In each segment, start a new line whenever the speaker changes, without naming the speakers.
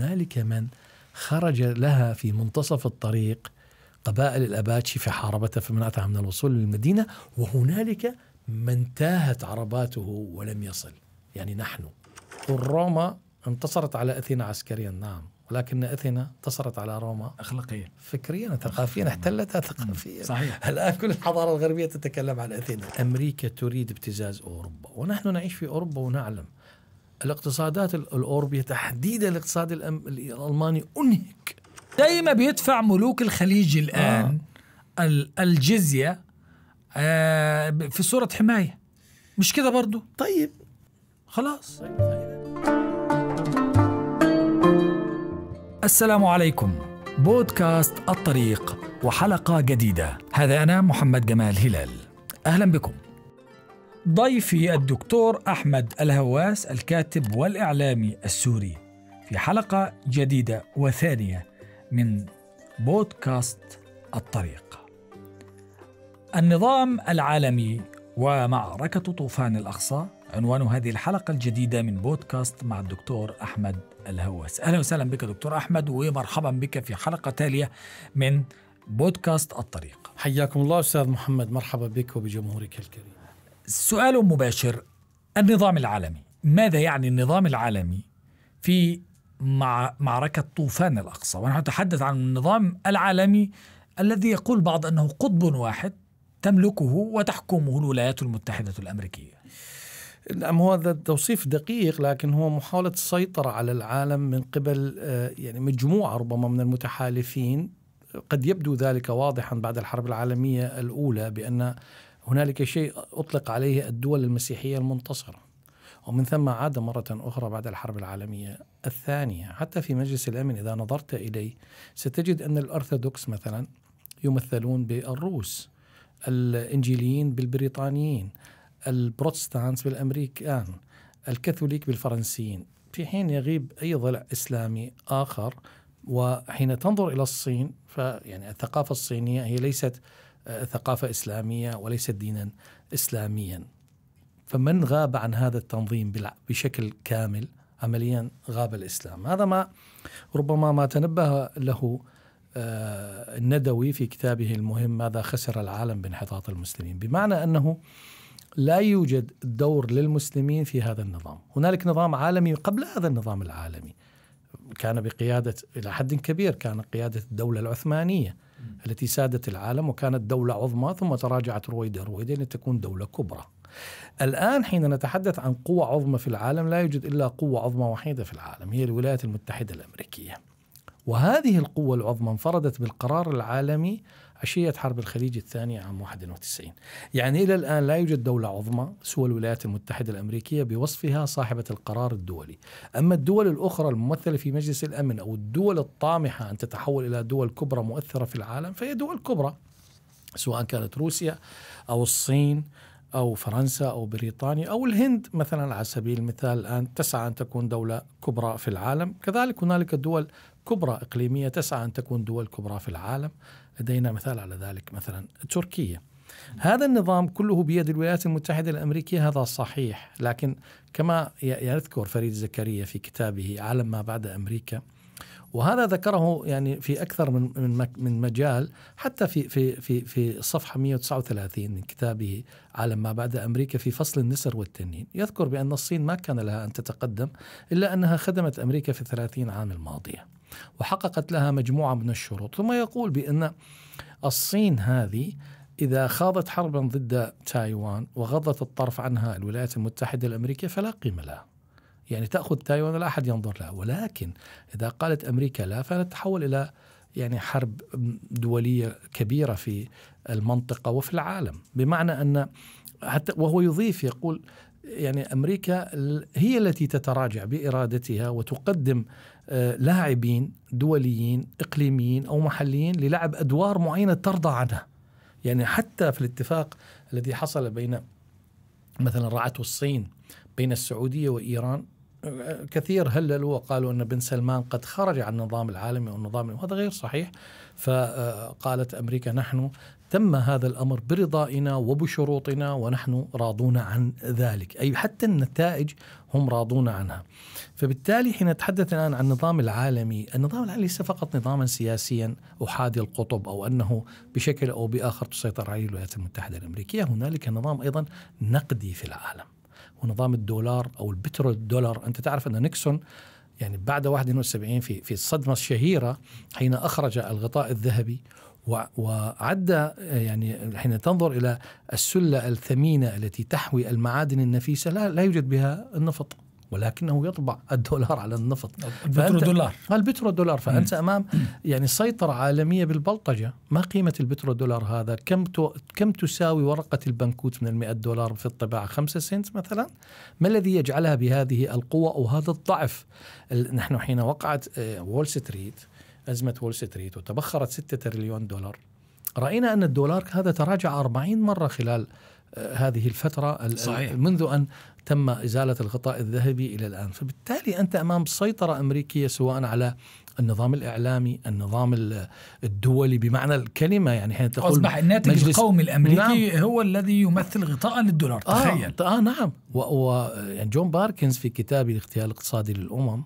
هنالك من خرج لها في منتصف الطريق قبائل الأباتشي في فمنعتها من الوصول للمدينة وهنالك من تاهت عرباته ولم يصل يعني نحن روما انتصرت على أثينا عسكريا نعم ولكن اثينا انتصرت على روما اخلاقيا فكريا وثقافيا نعم. احتلتها ثقافيا صحيح الان كل الحضاره الغربيه تتكلم عن اثينا امريكا تريد ابتزاز اوروبا ونحن نعيش في اوروبا ونعلم الاقتصادات الأوروبية تحديدا الاقتصاد الألماني أنهك دائما بيدفع ملوك الخليج الآن
آه. الجزية آه في صورة حماية مش كده برضو
طيب خلاص طيب.
السلام عليكم بودكاست الطريق وحلقة جديدة هذا أنا محمد جمال هلال أهلا بكم ضيفي الدكتور أحمد الهواس الكاتب والإعلامي السوري في حلقة جديدة وثانية من بودكاست الطريق النظام العالمي ومعركة طوفان الأقصى عنوان هذه الحلقة الجديدة من بودكاست مع الدكتور أحمد الهواس. أهلا وسهلا بك دكتور أحمد ومرحبا بك في حلقة تالية من بودكاست الطريق حياكم الله أستاذ محمد مرحبا بك وبجمهورك الكريم سؤال مباشر النظام العالمي ماذا يعني النظام العالمي في مع معركة طوفان الأقصى ونحن نتحدث عن النظام العالمي الذي يقول بعض
أنه قطب واحد تملكه وتحكمه الولايات المتحدة الأمريكية نعم هو هذا التوصيف دقيق لكن هو محاولة السيطرة على العالم من قبل آه، يعني مجموعة ربما من المتحالفين قد يبدو ذلك واضحا بعد الحرب العالمية الأولى بأن هنالك شيء أطلق عليه الدول المسيحية المنتصرة ومن ثم عاد مرة أخرى بعد الحرب العالمية الثانية حتى في مجلس الأمن إذا نظرت إليه ستجد أن الأرثوذكس مثلا يمثلون بالروس الإنجيليين بالبريطانيين البروتستانت بالأمريكان الكاثوليك بالفرنسيين في حين يغيب أي ضلع إسلامي آخر وحين تنظر إلى الصين فيعني الثقافة الصينية هي ليست آه، ثقافة إسلامية وليس دينا إسلاميا فمن غاب عن هذا التنظيم بشكل كامل عمليا غاب الإسلام هذا ما ربما ما تنبه له آه، الندوي في كتابه المهم ماذا خسر العالم بانحطاط المسلمين بمعنى أنه لا يوجد دور للمسلمين في هذا النظام هنالك نظام عالمي قبل هذا النظام العالمي كان بقيادة إلى حد كبير كان قيادة الدولة العثمانية التي سادت العالم وكانت دولة عظمى ثم تراجعت رويدا رويدا لتكون يعني دولة كبرى الآن حين نتحدث عن قوة عظمى في العالم لا يوجد إلا قوة عظمى وحيدة في العالم هي الولايات المتحدة الأمريكية وهذه القوة العظمى انفردت بالقرار العالمي عشية حرب الخليج الثانية عام 91 يعني إلى الآن لا يوجد دولة عظمى سوى الولايات المتحدة الأمريكية بوصفها صاحبة القرار الدولي أما الدول الأخرى الممثلة في مجلس الأمن أو الدول الطامحة أن تتحول إلى دول كبرى مؤثرة في العالم فهي دول كبرى سواء كانت روسيا أو الصين أو فرنسا أو بريطانيا أو الهند مثلا على سبيل المثال الآن تسعى أن تكون دولة كبرى في العالم كذلك هنالك دول كبرى إقليمية تسعى أن تكون دول كبرى في العالم لدينا مثال على ذلك مثلا تركيا هذا النظام كله بيد الولايات المتحدة الأمريكية هذا صحيح لكن كما يذكر فريد زكريا في كتابه عالم ما بعد أمريكا وهذا ذكره يعني في اكثر من من مجال حتى في في في في الصفحه 139 من كتابه عالم ما بعد امريكا في فصل النسر والتنين، يذكر بان الصين ما كان لها ان تتقدم الا انها خدمت امريكا في 30 عام الماضيه. وحققت لها مجموعة من الشروط ثم يقول بأن الصين هذه إذا خاضت حربا ضد تايوان وغضت الطرف عنها الولايات المتحدة الأمريكية فلا قيمة لها يعني تأخذ تايوان لا أحد ينظر لها ولكن إذا قالت أمريكا لا فنتحول إلى يعني حرب دولية كبيرة في المنطقة وفي العالم بمعنى أن حتى وهو يضيف يقول يعني امريكا هي التي تتراجع بارادتها وتقدم آه، لاعبين دوليين اقليميين او محليين للعب ادوار معينه ترضى عنها. يعني حتى في الاتفاق الذي حصل بين مثلا رعته الصين بين السعوديه وايران آه، كثير هللوا وقالوا ان بن سلمان قد خرج عن النظام العالمي والنظام وهذا غير صحيح فقالت امريكا نحن تم هذا الامر برضائنا وبشروطنا ونحن راضون عن ذلك، اي حتى النتائج هم راضون عنها. فبالتالي حين نتحدث الان عن النظام العالمي، النظام العالمي ليس فقط نظاما سياسيا احادي القطب او انه بشكل او باخر تسيطر عليه الولايات المتحده الامريكيه، هنالك نظام ايضا نقدي في العالم. ونظام الدولار او البترول الدولار، انت تعرف ان نيكسون يعني بعد 71 في في الصدمه الشهيره حين اخرج الغطاء الذهبي وعد يعني حين تنظر الى السله الثمينه التي تحوي المعادن النفيسه لا, لا يوجد بها النفط ولكنه يطبع الدولار على النفط البترو دولار البترو دولار فانت مم. امام يعني سيطره عالميه بالبلطجه ما قيمه البترو دولار هذا كم تو كم تساوي ورقه البنكوت من ال دولار في الطباعه 5 سنت مثلا ما الذي يجعلها بهذه القوه وهذا الضعف نحن حين وقعت آه، وول ستريت أزمة وول ستريت وتبخرت 6 تريليون دولار رأينا أن الدولار هذا تراجع 40 مرة خلال آه، هذه الفترة صحيح. منذ أن تم إزالة الغطاء الذهبي إلى الآن فبالتالي أنت أمام سيطرة أمريكية سواء على النظام الإعلامي النظام الدولي بمعنى الكلمة يعني حين تقول أصبح الناتج القومي الأمريكي نعم.
هو الذي يمثل غطاء للدولار آه، تخيل
آه, آه نعم يعني جون باركنز في كتابه الاغتيال الاقتصادي للأمم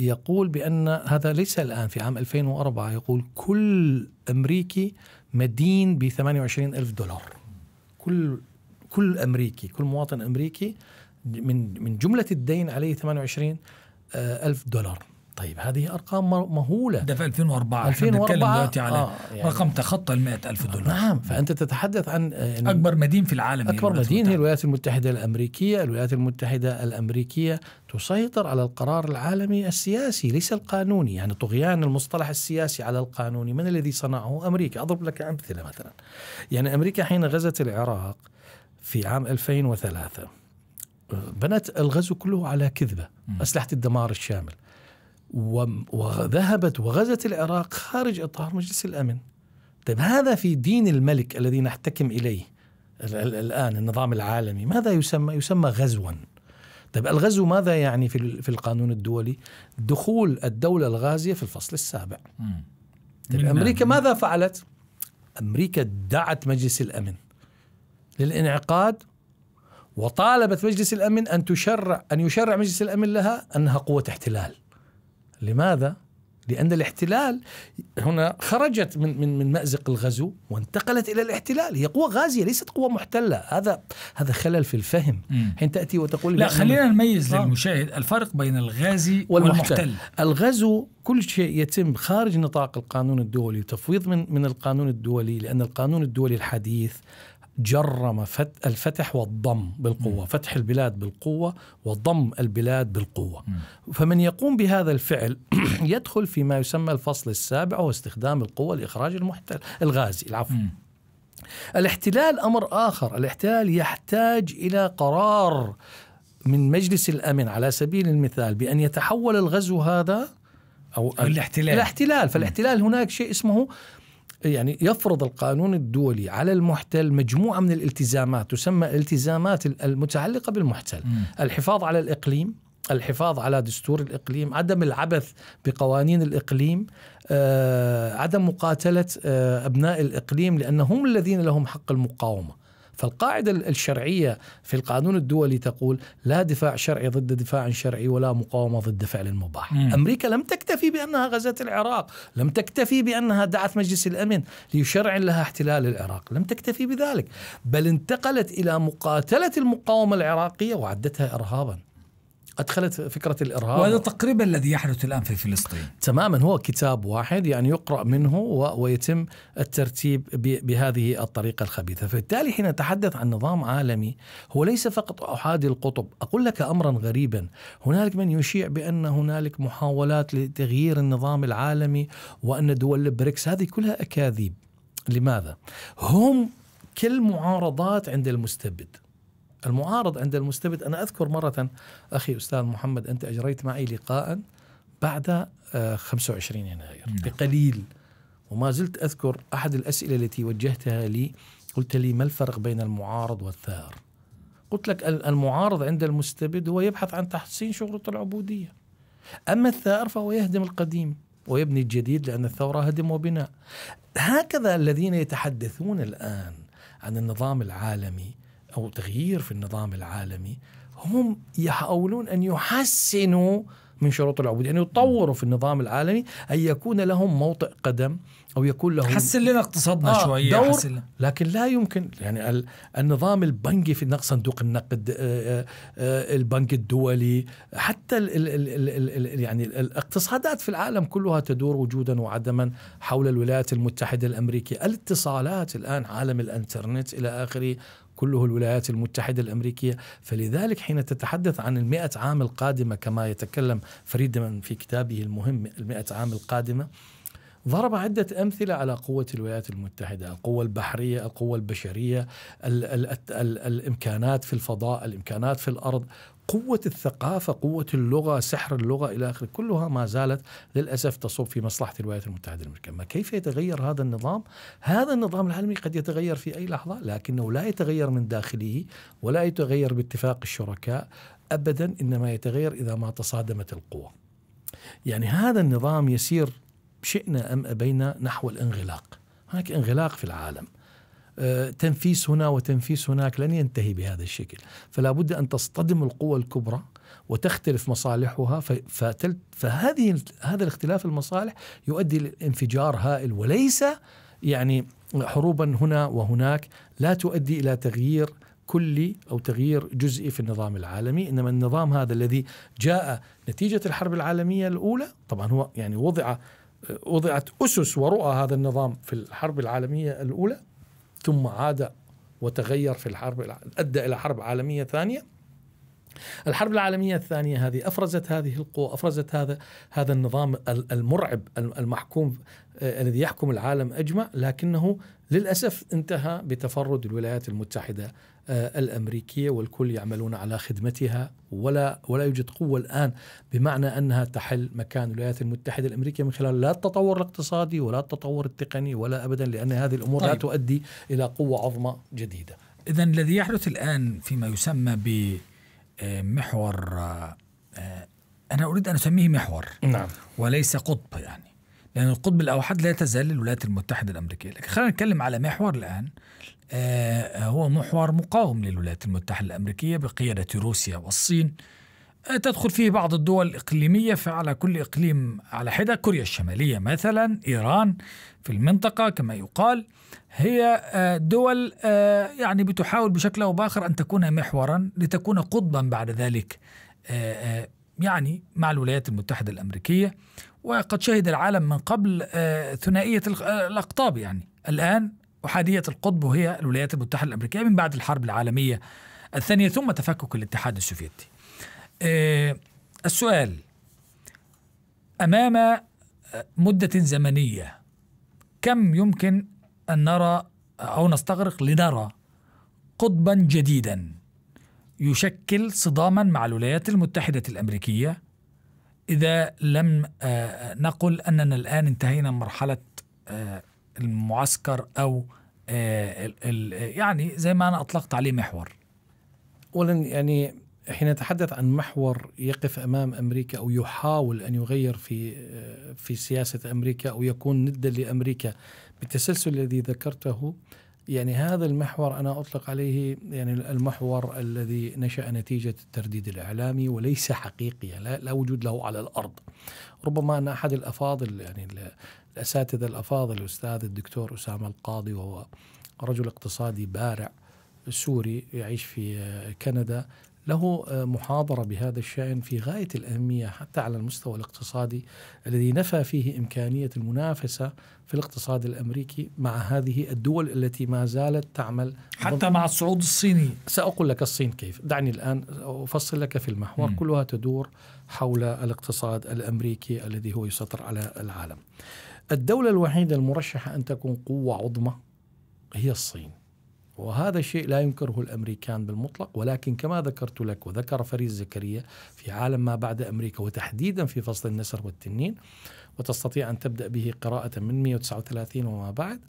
يقول بأن هذا ليس الآن في عام 2004 يقول كل أمريكي مدين ب 28 ألف دولار كل كل أمريكي كل مواطن أمريكي من من جملة الدين عليه 28 آه، ألف دولار طيب هذه ارقام مهوله ده في 2004 2004 دلوقتي على آه يعني رقم تخطى ال ألف دولار نعم فانت تتحدث عن آه، اكبر مدين في العالم يعني اكبر مدينة هي الولايات المتحده الامريكيه، الولايات المتحده الامريكيه تسيطر على القرار العالمي السياسي ليس القانوني، يعني طغيان المصطلح السياسي على القانوني من الذي صنعه امريكا؟ اضرب لك امثله مثلا. يعني امريكا حين غزت العراق في عام 2003 آه، بنت الغزو كله على كذبه، اسلحه الدمار الشامل. وذهبت وغزت العراق خارج إطار مجلس الأمن طيب هذا في دين الملك الذي نحتكم إليه الآن النظام العالمي ماذا يسمى؟ يسمى غزوا طيب الغزو ماذا يعني في القانون الدولي؟ دخول الدولة الغازية في الفصل السابع طيب أمريكا ماذا فعلت؟ أمريكا دعت مجلس الأمن للانعقاد وطالبت مجلس الأمن أن تشرع أن يشرع مجلس الأمن لها أنها قوة احتلال لماذا؟ لأن الاحتلال هنا خرجت من من من مأزق الغزو وانتقلت إلى الاحتلال، هي قوة غازية ليست قوة محتلة، هذا هذا خلل في الفهم حين تأتي وتقول لا خلينا نميز آه.
للمشاهد الفرق بين الغازي والمحتل. والمحتل
الغزو كل شيء يتم خارج نطاق القانون الدولي وتفويض من من القانون الدولي لأن القانون الدولي الحديث جرم الفتح والضم بالقوة م. فتح البلاد بالقوة وضم البلاد بالقوة م. فمن يقوم بهذا الفعل يدخل فيما يسمى الفصل السابع وهو استخدام القوة لإخراج المحتل الغازي العفو م. الاحتلال أمر آخر الاحتلال يحتاج إلى قرار من مجلس الأمن على سبيل المثال بأن يتحول الغزو هذا أو الاحتلال الاحتلال فالاحتلال هناك شيء اسمه يعني يفرض القانون الدولي على المحتل مجموعة من الالتزامات تسمى الالتزامات المتعلقة بالمحتل م. الحفاظ على الإقليم الحفاظ على دستور الإقليم عدم العبث بقوانين الإقليم آه، عدم مقاتلة آه، أبناء الإقليم لأنهم الذين لهم حق المقاومة فالقاعدة الشرعية في القانون الدولي تقول لا دفاع شرعي ضد دفاع شرعي ولا مقاومة ضد فعل مباح مم. أمريكا لم تكتفي بأنها غزت العراق لم تكتفي بأنها دعت مجلس الأمن ليشرع لها احتلال العراق لم تكتفي بذلك بل انتقلت إلى مقاتلة المقاومة العراقية وعدتها إرهابا أدخلت فكرة الإرهاب وهذا
تقريبا الذي يحدث الآن في فلسطين
تماما هو كتاب واحد يعني يقرأ منه ويتم الترتيب بهذه الطريقة الخبيثة فبالتالي حين نتحدث عن نظام عالمي هو ليس فقط أحادي القطب أقول لك أمرا غريبا هنالك من يشيع بأن هنالك محاولات لتغيير النظام العالمي وأن دول البريكس هذه كلها أكاذيب لماذا؟ هم كالمعارضات عند المستبد المعارض عند المستبد أنا أذكر مرة أخي أستاذ محمد أنت أجريت معي لقاء بعد 25 آه، يناير نعم. بقليل وما زلت أذكر أحد الأسئلة التي وجهتها لي قلت لي ما الفرق بين المعارض والثار قلت لك المعارض عند المستبد هو يبحث عن تحسين شروط العبودية أما الثار فهو يهدم القديم ويبني الجديد لأن الثورة هدم وبناء هكذا الذين يتحدثون الآن عن النظام العالمي أو تغيير في النظام العالمي هم يحاولون أن يحسنوا من شروط العبودية أن يعني يطوروا في النظام العالمي أن يكون لهم موطئ قدم أو يكون لهم حسن لنا اقتصادنا آه شوية دور حسن لكن لا يمكن يعني النظام البنكي في صندوق النقد آه، آه، آه، البنك الدولي حتى الـ الـ الـ الـ يعني الاقتصادات في العالم كلها تدور وجودا وعدما حول الولايات المتحدة الأمريكية الاتصالات الآن عالم الانترنت إلى آخره كله الولايات المتحدة الأمريكية فلذلك حين تتحدث عن المئة عام القادمة كما يتكلم فريدمان في كتابه المهم المئة عام القادمة ضرب عدة أمثلة على قوة الولايات المتحدة القوة البحرية القوة البشرية الـ الـ الـ الإمكانات في الفضاء الإمكانات في الأرض قوة الثقافة قوة اللغة سحر اللغة إلى آخره كلها ما زالت للأسف تصب في مصلحة الولايات المتحدة الأمريكية ما كيف يتغير هذا النظام هذا النظام العالمي قد يتغير في أي لحظة لكنه لا يتغير من داخله ولا يتغير باتفاق الشركاء أبدا إنما يتغير إذا ما تصادمت القوى يعني هذا النظام يسير شئنا أم أبينا نحو الانغلاق هناك انغلاق في العالم آه، تنفيس هنا وتنفيس هناك لن ينتهي بهذا الشكل فلا بد أن تصطدم القوى الكبرى وتختلف مصالحها فهذه هذا الاختلاف المصالح يؤدي لانفجار هائل وليس يعني حروبا هنا وهناك لا تؤدي الى تغيير كلي او تغيير جزئي في النظام العالمي، انما النظام هذا الذي جاء نتيجه الحرب العالميه الاولى، طبعا هو يعني وضع وضعت اسس ورؤى هذا النظام في الحرب العالميه الاولى ثم عاد وتغير في الحرب أدى إلى حرب عالمية ثانية الحرب العالمية الثانية هذه أفرزت هذه القوة أفرزت هذا هذا النظام المرعب المحكوم آه، الذي يحكم العالم اجمع لكنه للاسف انتهى بتفرد الولايات المتحده آه، الامريكيه والكل يعملون على خدمتها ولا ولا يوجد قوه الان بمعنى انها تحل مكان الولايات المتحده الامريكيه من خلال لا التطور الاقتصادي ولا التطور التقني ولا ابدا لان هذه الامور طيب. لا تؤدي الى قوه عظمى جديده.
اذا الذي يحدث الان فيما يسمى بمحور آه، انا اريد ان اسميه محور نعم وليس قطب يعني لأن القطب الأوحد لا تزال الولايات المتحدة الأمريكية لكن خلينا نتكلم على محور الآن آه هو محور مقاوم للولايات المتحدة الأمريكية بقيادة روسيا والصين آه تدخل فيه بعض الدول الإقليمية فعلى كل إقليم على حدة كوريا الشمالية مثلا إيران في المنطقة كما يقال هي آه دول آه، يعني بتحاول بشكل أو بآخر أن تكون محورا لتكون قطبا بعد ذلك آه، آه، يعني مع الولايات المتحدة الأمريكية وقد شهد العالم من قبل آه، ثنائية آه، الأقطاب يعني الآن أحادية القطب وهي الولايات المتحدة الأمريكية من بعد الحرب العالمية الثانية ثم تفكك الاتحاد السوفيتي آه، السؤال أمام مدة زمنية كم يمكن أن نرى أو نستغرق لنرى قطبا جديدا يشكل صداما مع الولايات المتحدة الأمريكية إذا لم آه، نقل أننا الآن انتهينا من مرحلة آه، المعسكر أو آه، يعني زي ما أنا أطلقت عليه محور
أولا يعني حين نتحدث عن محور يقف امام امريكا او يحاول ان يغير في في سياسه امريكا او يكون ندا لامريكا بالتسلسل الذي ذكرته يعني هذا المحور انا اطلق عليه يعني المحور الذي نشا نتيجه الترديد الاعلامي وليس حقيقي يعني لا, لا وجود له على الارض ربما ان احد الافاضل يعني الاساتذه الافاضل الاستاذ الدكتور اسامه القاضي وهو رجل اقتصادي بارع سوري يعيش في كندا له آه، محاضرة بهذا الشأن في غاية الأهمية حتى على المستوى الاقتصادي الذي نفى فيه إمكانية المنافسة في الاقتصاد الأمريكي مع هذه الدول التي ما زالت تعمل حتى مع الصعود الصيني سأقول لك الصين كيف دعني الآن أفصل لك في المحور م. كلها تدور حول الاقتصاد الأمريكي الذي هو يسيطر على العالم الدولة الوحيدة المرشحة أن تكون قوة عظمى هي الصين وهذا الشيء لا ينكره الامريكان بالمطلق ولكن كما ذكرت لك وذكر فريد زكريا في عالم ما بعد امريكا وتحديدا في فصل النسر والتنين وتستطيع ان تبدا به قراءه من 139 وما بعد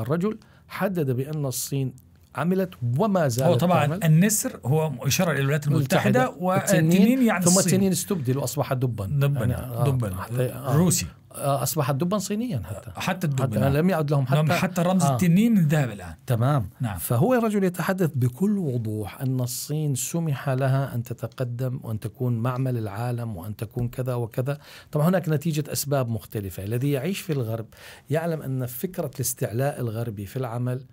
الرجل حدد بان الصين عملت وما زالت هو طبعا تعمل.
النسر هو اشاره الولايات المتحده والتنين يعني ثم الصين. التنين
استبدل واصبح دبا دبا يعني آه، دبا آه. روسي آه، اصبحت دبا صينيا حتى حتى الدبا حتى نعم. لم يعد لهم نعم، حتى حتى رمز آه. التنين الذهب الان تمام نعم. فهو الرجل يتحدث بكل وضوح ان الصين سمح لها ان تتقدم وان تكون معمل العالم وان تكون كذا وكذا طبعا هناك نتيجه اسباب مختلفه الذي يعيش في الغرب يعلم ان فكره الاستعلاء الغربي في العمل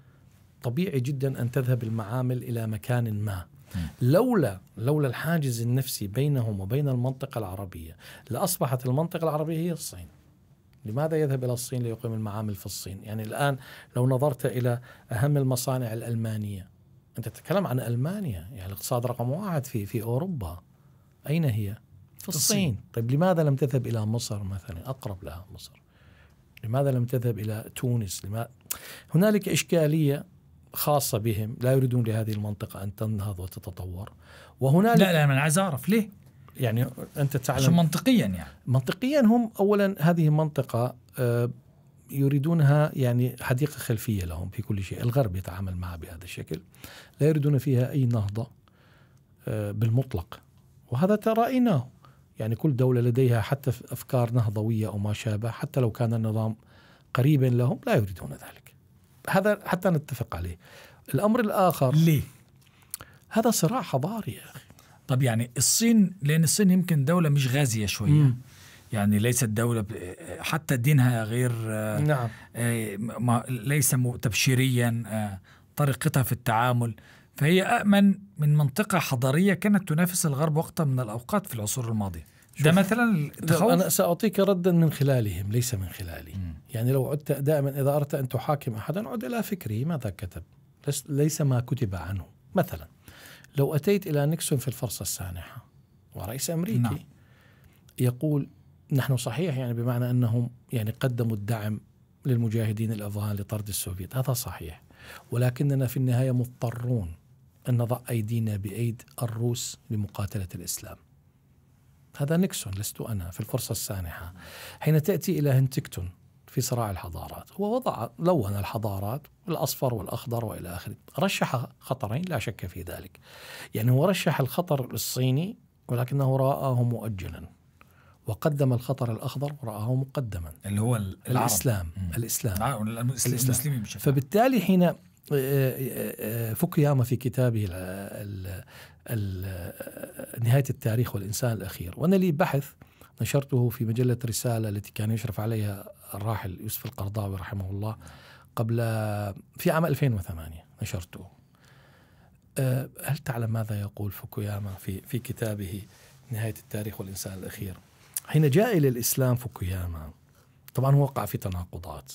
طبيعي جدا ان تذهب المعامل الى مكان ما لولا لولا الحاجز النفسي بينهم وبين المنطقه العربيه لاصبحت المنطقه العربيه هي الصين لماذا يذهب إلى الصين ليقيم المعامل في الصين يعني الآن لو نظرت إلى أهم المصانع الألمانية أنت تتكلم عن ألمانيا يعني الاقتصاد رقم واحد في, في أوروبا أين هي؟ في الصين. الصين طيب لماذا لم تذهب إلى مصر مثلا أقرب لها مصر لماذا لم تذهب إلى تونس لماذا؟ هنالك إشكالية خاصة بهم لا يريدون لهذه المنطقة أن تنهض وتتطور وهنالك لا لا أنا عايز أعرف ليه يعني انت تعلم منطقيا يعني منطقيا هم اولا هذه المنطقه آه، يريدونها يعني حديقه خلفيه لهم في كل شيء، الغرب يتعامل معها بهذا الشكل. لا يريدون فيها اي نهضه آه، بالمطلق وهذا رايناه يعني كل دوله لديها حتى افكار نهضويه او ما شابه حتى لو كان النظام قريبا لهم لا يريدون ذلك. هذا حتى نتفق عليه. الامر الاخر ليه؟ هذا صراع حضاري يا اخي.
طب يعني الصين لان الصين يمكن دوله مش غازيه شويه مم. يعني ليست دولة حتى دينها غير نعم. آه، ليس تبشيريا آه، طريقتها في التعامل فهي امن من منطقة حضارية كانت تنافس الغرب وقتا من الأوقات في العصور الماضية ده مثلا تخوف؟ أنا
سأعطيك ردا من خلالهم ليس من خلالي مم. يعني لو عدت دائما إذا أردت أن تحاكم أحدا عد إلى فكره ماذا كتب ليس ما كتب عنه مثلا لو أتيت إلى نيكسون في الفرصة السانحة ورئيس أمريكي نعم. يقول نحن صحيح يعني بمعنى أنهم يعني قدموا الدعم للمجاهدين الأفغان لطرد السوفيت هذا صحيح ولكننا في النهاية مضطرون أن نضع أيدينا بأيد الروس لمقاتلة الإسلام هذا نيكسون لست أنا في الفرصة السانحة حين تأتي إلى هنتكتون في صراع الحضارات هو وضع لون الحضارات الأصفر والأخضر وإلى آخره رشح خطرين لا شك في ذلك يعني هو رشح الخطر الصيني ولكنه رآه مؤجلا وقدم الخطر الأخضر ورآه مقدما اللي هو العرب. الإسلام
الإسلام الإسلام المسلمين
فبالتالي حين آه، آه، آه، فوكياما في كتابه نهاية التاريخ والإنسان الأخير وأنا لي بحث نشرته في مجلة رسالة التي كان يشرف عليها الراحل يوسف القرضاوي رحمه الله قبل في عام 2008 نشرته أه، هل تعلم ماذا يقول فوكوياما في في كتابه نهاية التاريخ والإنسان الأخير حين جاء إلى الإسلام فوكوياما طبعا هو وقع في تناقضات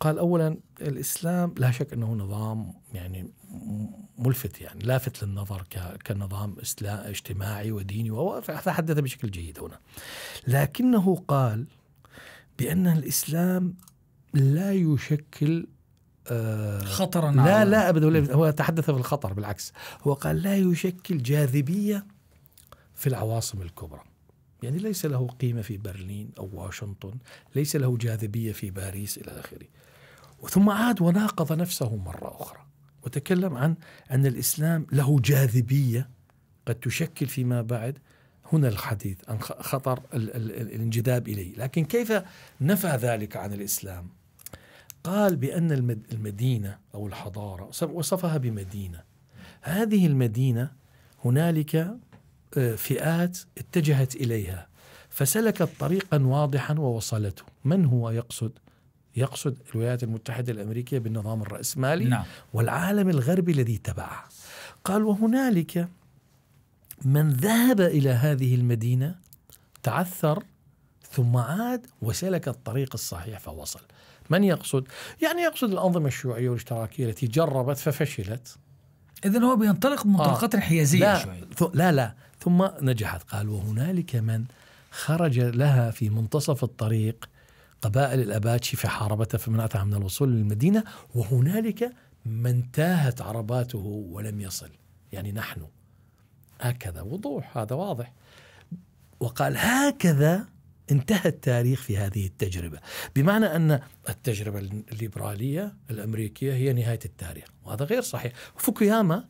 قال اولا الاسلام لا شك انه نظام يعني ملفت يعني لافت للنظر كنظام اجتماعي وديني وتحدث بشكل جيد هنا لكنه قال بأن الإسلام لا يشكل آه، خطرا لا على. لا ابدا ولا هو تحدث في الخطر بالعكس هو قال لا يشكل جاذبيه في العواصم الكبرى يعني ليس له قيمه في برلين او واشنطن ليس له جاذبيه في باريس الى اخره ثم عاد وناقض نفسه مره اخرى وتكلم عن ان الاسلام له جاذبيه قد تشكل فيما بعد هنا الحديث عن خطر الانجذاب اليه، لكن كيف نفى ذلك عن الاسلام؟ قال بان المدينه او الحضاره وصفها بمدينه. هذه المدينه هنالك آه، فئات اتجهت اليها فسلكت طريقا واضحا ووصلته، من هو يقصد؟ يقصد الولايات المتحدة الأمريكية بالنظام الرأسمالي نعم. والعالم الغربي الذي تبعه قال وهنالك من ذهب الى هذه المدينه تعثر ثم عاد وسلك الطريق الصحيح فوصل. من يقصد؟ يعني يقصد الانظمه الشيوعيه والاشتراكيه التي جربت ففشلت.
اذا هو بينطلق منطلقات آه انحيازيه لا شوي.
لا لا ثم نجحت قال وهنالك من خرج لها في منتصف الطريق قبائل الاباتشي فحاربتها فمنعتها من الوصول للمدينه وهنالك من تاهت عرباته ولم يصل يعني نحن هكذا وضوح هذا واضح وقال هكذا انتهى التاريخ في هذه التجربة بمعنى أن التجربة الليبرالية الأمريكية هي نهاية التاريخ وهذا غير صحيح فوكوياما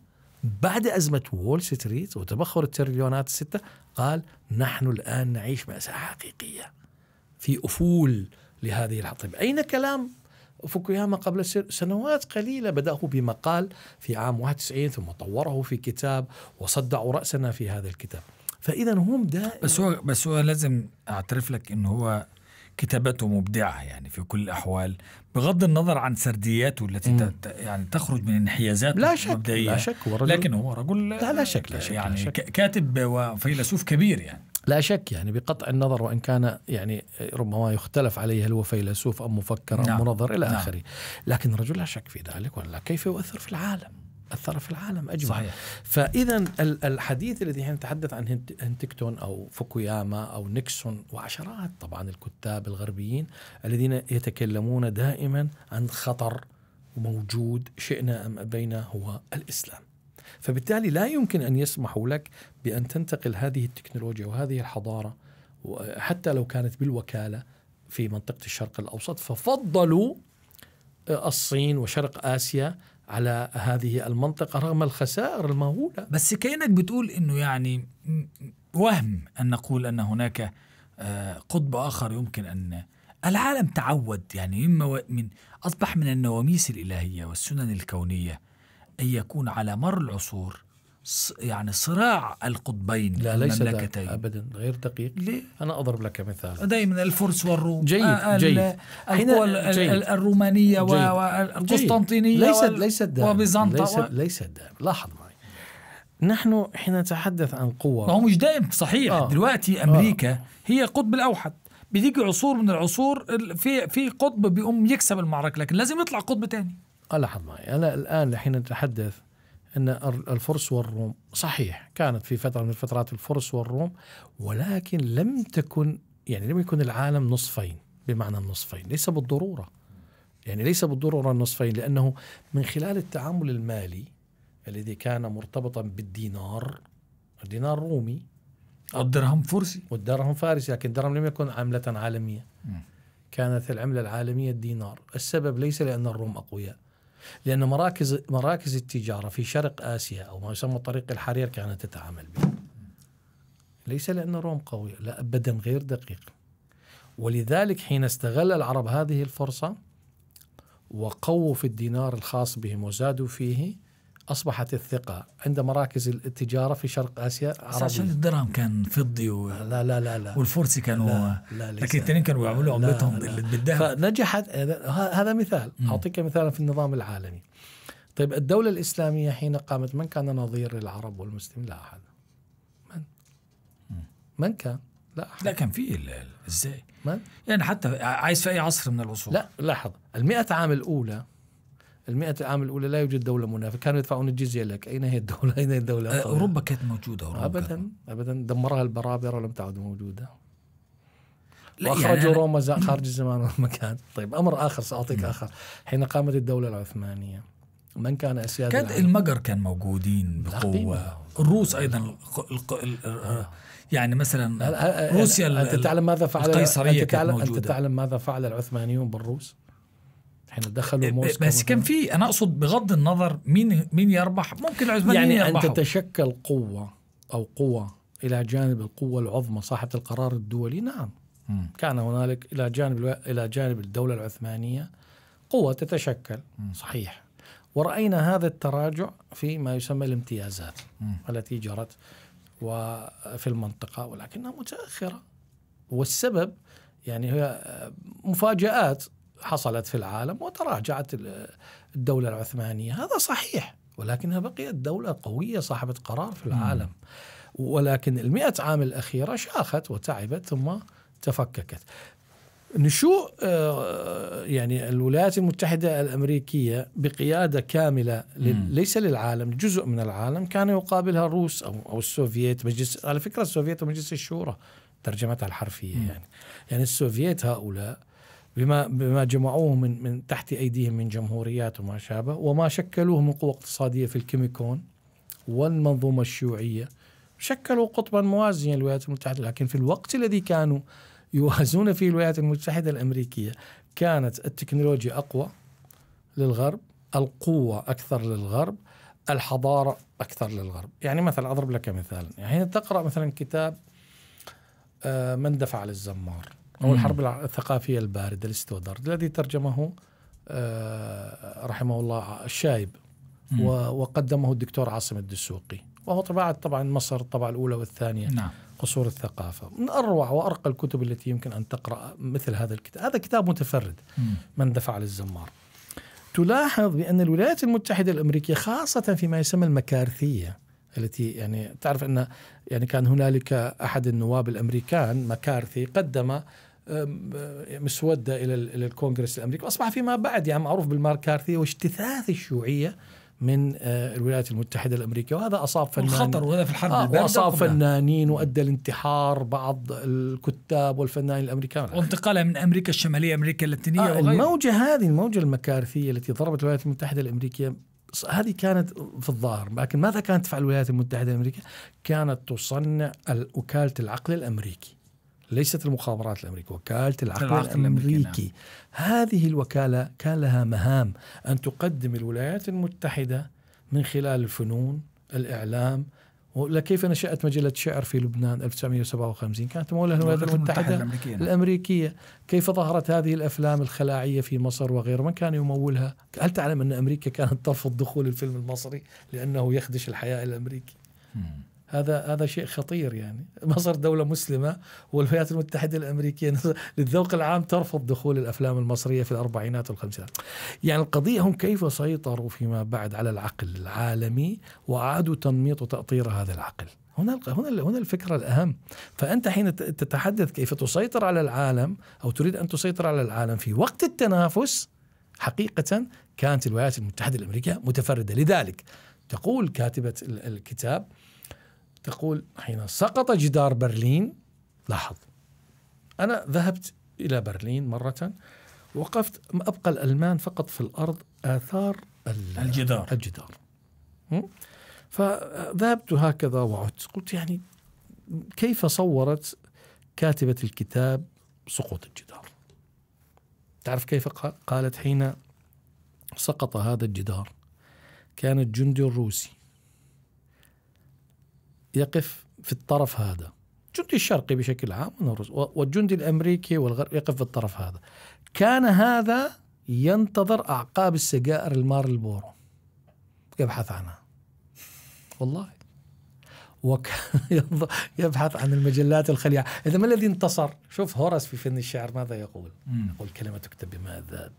بعد أزمة وول ستريت وتبخر التريليونات الستة قال نحن الآن نعيش مأساة حقيقية في أفول لهذه الحطب أين كلام فوكوياما قبل سنوات قليلة بدأه بمقال في عام 91 ثم طوره في كتاب وصدعوا رأسنا في هذا الكتاب
فإذا هم دائما بس هو بس هو لازم أعترف لك أنه هو كتابته مبدعة يعني في كل الأحوال بغض النظر عن سردياته التي يعني تخرج من انحيازات لا شك مبدئية لا شك هو رجل لكن هو رجل لا لا شك لا يعني شك يعني لا شك. كاتب وفيلسوف كبير يعني
لا شك يعني بقطع النظر وان كان يعني ربما يختلف عليه هل هو فيلسوف ام مفكر ام نعم. منظر الى نعم. اخره، لكن الرجل لا شك في ذلك ولا كيف يؤثر في العالم؟ اثر في العالم اجمع صحيح. فاذا الحديث الذي نتحدث عن هنتكتون او فوكوياما او نيكسون وعشرات طبعا الكتاب الغربيين الذين يتكلمون دائما عن خطر موجود شئنا ام ابينا هو الاسلام فبالتالي لا يمكن أن يسمحوا لك بأن تنتقل هذه التكنولوجيا وهذه الحضارة حتى لو كانت بالوكالة في منطقة الشرق الأوسط ففضلوا آه، الصين وشرق آسيا على هذه المنطقة رغم الخسائر المهولة بس كأنك بتقول أنه
يعني وهم أن نقول أن هناك آه، قطب آخر يمكن أن العالم تعود يعني مما من أصبح من النواميس الإلهية والسنن الكونية أن يكون على مر العصور يعني صراع
القطبين لا ليس المملكتين ابدا غير دقيق ليه؟ انا اضرب لك مثال
دائما الفرس
والروم جيد آه جيد القوى جيد الرومانيه
والقسطنطينيه ليس ليست دائما وبيزنطة ليست ليست
دائم لاحظ معي نحن حين نتحدث عن قوة هو
مش دائم صحيح آه. دلوقتي آه. امريكا آه. هي القطب الاوحد بتيجي عصور من العصور في في قطب بيقوم يكسب المعركه لكن لازم يطلع قطب تاني
لاحظ معي أنا الآن حين نتحدث أن الفرس والروم صحيح كانت في فترة من الفترات الفرس والروم ولكن لم تكن يعني لم يكن العالم نصفين بمعنى النصفين ليس بالضرورة يعني ليس بالضرورة النصفين لأنه من خلال التعامل المالي الذي كان مرتبطا بالدينار الدينار رومي الدرهم فرسي والدرهم فارسي لكن الدرهم لم يكن عملة عالمية كانت العملة العالمية الدينار السبب ليس لأن الروم أقوياء لأن مراكز مراكز التجارة في شرق آسيا أو ما يسمى طريق الحرير كانت تتعامل به ليس لأن روم قوية لا أبدا غير دقيق ولذلك حين استغل العرب هذه الفرصة وقووا في الدينار الخاص بهم وزادوا فيه اصبحت الثقه عند مراكز التجاره في شرق اسيا عشان
الدرهم كان فضي و... لا لا لا لا والفرسي كانوا لا
لا لكن الاثنين
كانوا يعملوا عملتهم بالذهب
فنجحت هذا مثال اعطيك مثالا في النظام العالمي طيب الدولة الإسلامية حين قامت من كان نظير للعرب والمسلمين؟ لا أحد. من؟ من كان؟
لا أحد. لا كان في ازاي؟
من؟ يعني حتى عايز في أي عصر من العصور لا لاحظ المئة عام الأولى المئة العام الأولى لا يوجد دولة منافسة كانوا يدفعون الجزية لك أين هي الدولة أين هي الدولة أه، أوروبا كانت موجودة أوروبا أبدا أبدا دمرها البرابرة ولم تعد موجودة وأخرجوا يعني روما خارج الزمان والمكان طيب أمر آخر سأعطيك نعم. آخر حين قامت الدولة العثمانية من كان أسياد كان
المجر كان موجودين بقوة الروس أيضا آه. آه. يعني مثلا روسيا أنت تعلم ماذا فعل أنت
تعلم ماذا فعل العثمانيون بالروس؟ احنا دخلوا إيه، موسكو بس
كان في انا اقصد بغض النظر مين مين يربح ممكن العثمانيين يعني يربحوا. ان
تتشكل قوه او قوه الى جانب القوه العظمى صاحبه القرار الدولي نعم م. كان هنالك الى جانب الو... الى جانب الدوله العثمانيه قوه تتشكل م. صحيح ورأينا هذا التراجع في ما يسمى الامتيازات م. التي جرت وفي المنطقة ولكنها متأخرة والسبب يعني هي مفاجآت حصلت في العالم وتراجعت الدولة العثمانية هذا صحيح ولكنها بقيت دولة قوية صاحبة قرار في العالم ولكن المئة عام الأخيرة شاخت وتعبت ثم تفككت نشوء آه، يعني الولايات المتحدة الأمريكية بقيادة كاملة ليس للعالم جزء من العالم كان يقابلها الروس أو, أو السوفييت مجلس على فكرة السوفييت ومجلس الشورى ترجمتها الحرفية يعني يعني السوفييت هؤلاء بما بما جمعوه من من تحت ايديهم من جمهوريات وما شابه وما شكلوه من قوه اقتصاديه في الكيميكون والمنظومه الشيوعيه شكلوا قطبا موازيا للولايات المتحده لكن في الوقت الذي كانوا يوازون فيه الولايات المتحده الامريكيه كانت التكنولوجيا اقوى للغرب القوه اكثر للغرب الحضاره اكثر للغرب يعني مثلا اضرب لك مثال يعني تقرا مثلا كتاب آه، من دفع للزمار أو الحرب الثقافية الباردة الاستودر الذي ترجمه آه، رحمه الله الشايب وقدمه الدكتور عاصم الدسوقي وهو طباعة طبعا مصر الطبعة الأولى والثانية نعم. قصور الثقافة من أروع وأرقى الكتب التي يمكن أن تقرأ مثل هذا الكتاب هذا كتاب متفرد من دفع للزمار تلاحظ بأن الولايات المتحدة الأمريكية خاصة فيما يسمى المكارثية التي يعني تعرف أن يعني كان هنالك أحد النواب الأمريكان مكارثي قدم أه، مسوده الى الكونغرس الامريكي واصبح فيما بعد يعني معروف بالماركارثيه واجتثاث الشيوعيه من أه، الولايات المتحدة الأمريكية وهذا أصاب فنانين وهذا في الحرب آه وأصاب فنانين وأدى لانتحار بعض الكتاب والفنانين الأمريكان وانتقالها
من أمريكا الشمالية أمريكا اللاتينية آه الموجة
هذه الموجة المكارثية التي ضربت الولايات المتحدة الأمريكية هذه كانت في الظاهر لكن ماذا كانت تفعل الولايات المتحدة الأمريكية كانت تصنع وكالة العقل الأمريكي ليست المخابرات الأمريكية وكالة العقل الأمريكي نعم. هذه الوكالة كان لها مهام أن تقدم الولايات المتحدة من خلال الفنون الإعلام كيف نشأت مجلة شعر في لبنان 1957 كانت مولى الولايات المتحدة الأمريكية. نعم. الأمريكية كيف ظهرت هذه الأفلام الخلاعية في مصر وغيره من كان يمولها هل تعلم أن أمريكا كانت ترفض دخول الفيلم المصري لأنه يخدش الحياء الأمريكي مم. هذا هذا شيء خطير يعني مصر دولة مسلمة والولايات المتحدة الأمريكية للذوق العام ترفض دخول الأفلام المصرية في الأربعينات والخمسينات يعني القضية هم كيف سيطروا فيما بعد على العقل العالمي وأعادوا تنميط وتأطير هذا العقل هنا هنا هنا الفكره الاهم فانت حين تتحدث كيف تسيطر على العالم او تريد ان تسيطر على العالم في وقت التنافس حقيقه كانت الولايات المتحده الامريكيه متفرده لذلك تقول كاتبه الكتاب تقول حين سقط جدار برلين لاحظ أنا ذهبت إلى برلين مرة وقفت أبقى الألمان فقط في الأرض آثار الجدار الجدار فذهبت هكذا وعدت قلت يعني كيف صورت كاتبة الكتاب سقوط الجدار تعرف كيف قالت حين سقط هذا الجدار كان الجندي الروسي يقف في الطرف هذا الجندي الشرقي بشكل عام والجندي الامريكي والغربي يقف في الطرف هذا كان هذا ينتظر اعقاب السجائر المارلبورو يبحث عنها والله وكان يبحث عن المجلات الخليعة إذا ما الذي انتصر شوف هورس في فن الشعر ماذا يقول يقول كلمة تكتب بماذا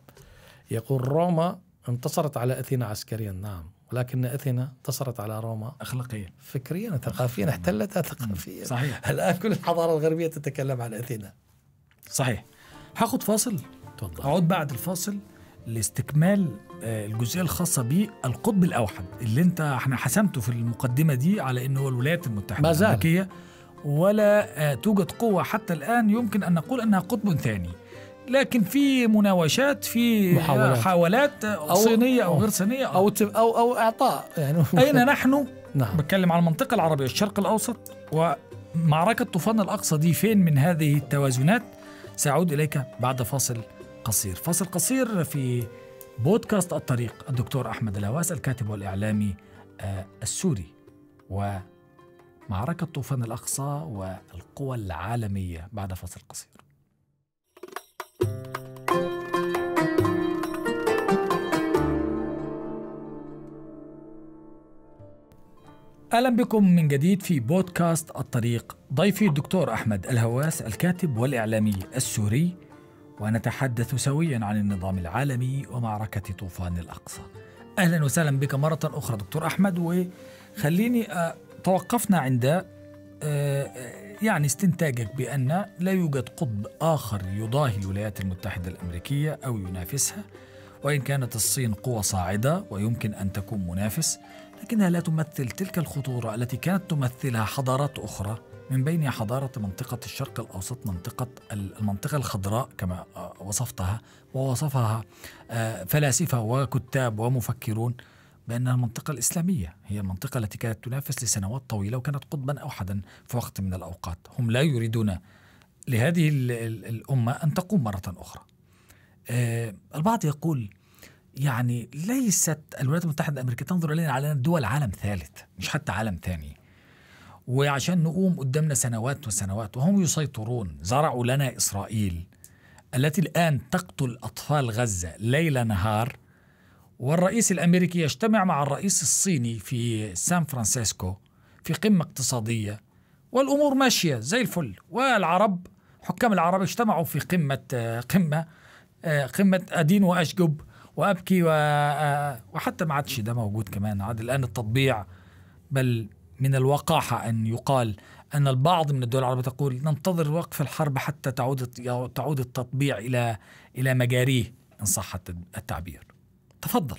يقول روما انتصرت على أثينا عسكريا نعم لكن اثينا انتصرت على روما اخلاقيا فكريا وثقافيا احتلتها ثقافيا صحيح الان كل الحضاره الغربيه تتكلم عن اثينا صحيح
هاخد فاصل تفضل اقعد بعد الفاصل لاستكمال آه، الجزئيه الخاصه بالقطب الاوحد اللي انت احنا حسمته في المقدمه دي على انه هو الولايات المتحده الامريكيه ولا آه، توجد قوه حتى الان يمكن ان نقول انها قطب ثاني لكن في مناوشات في محاولات, محاولات أو صينيه او غير صينيه
او او او اعطاء يعني اين
نحن؟ نعم بتكلم على المنطقه العربيه الشرق الاوسط ومعركه طوفان الاقصى دي فين من هذه التوازنات؟ سأعود اليك بعد فاصل قصير، فاصل قصير في بودكاست الطريق الدكتور احمد الهواس الكاتب والاعلامي آه، السوري ومعركه طوفان الاقصى والقوى العالميه بعد فاصل قصير. اهلا بكم من جديد في بودكاست الطريق ضيفي الدكتور احمد الهواس الكاتب والاعلامي السوري ونتحدث سويا عن النظام العالمي ومعركه طوفان الاقصى اهلا وسهلا بك مره اخرى دكتور احمد وخليني آه، توقفنا عند آه، آه، يعني استنتاجك بان لا يوجد قطب اخر يضاهي الولايات المتحده الامريكيه او ينافسها وان كانت الصين قوه صاعده ويمكن ان تكون منافس لكنها لا تمثل تلك الخطورة التي كانت تمثلها حضارات أخرى من بين حضارة منطقة الشرق الأوسط منطقة المنطقة الخضراء كما آه، وصفتها ووصفها آه، فلاسفة وكتاب ومفكرون بأنها المنطقة الإسلامية هي المنطقة التي كانت تنافس لسنوات طويلة وكانت قطبا أوحدا في وقت من الأوقات هم لا يريدون لهذه الأمة أن تقوم مرة أخرى آه، البعض يقول يعني ليست الولايات المتحدة الأمريكية تنظر إلينا على دول عالم ثالث مش حتى عالم ثاني وعشان نقوم قدامنا سنوات وسنوات وهم يسيطرون زرعوا لنا إسرائيل التي الآن تقتل أطفال غزة ليل نهار والرئيس الأمريكي يجتمع مع الرئيس الصيني في سان فرانسيسكو في قمة اقتصادية والأمور ماشية زي الفل والعرب حكام العرب اجتمعوا في قمة قمة قمة أدين وأشجب وابكي و... آه، وحتى ما عادش ده موجود كمان عاد الان التطبيع بل من الوقاحه ان يقال ان البعض من الدول العربيه تقول ننتظر وقف الحرب حتى تعود تعود التطبيع الى الى مجاريه ان صح التعبير.
تفضل.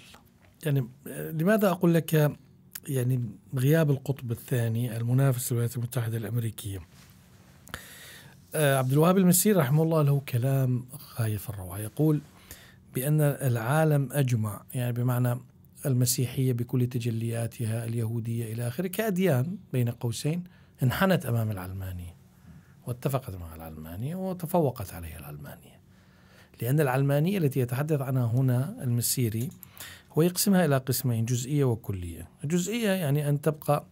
يعني آه، لماذا اقول لك يعني غياب القطب الثاني المنافس للولايات المتحده الامريكيه؟ آه، عبد الوهاب المسير رحمه الله له كلام غايه في الروعه يقول بأن العالم أجمع يعني بمعنى المسيحية بكل تجلياتها اليهودية إلى آخره كأديان بين قوسين انحنت أمام العلمانية واتفقت مع العلمانية وتفوقت عليها العلمانية لأن العلمانية التي يتحدث عنها هنا المسيري هو يقسمها إلى قسمين جزئية وكلية الجزئية يعني أن تبقى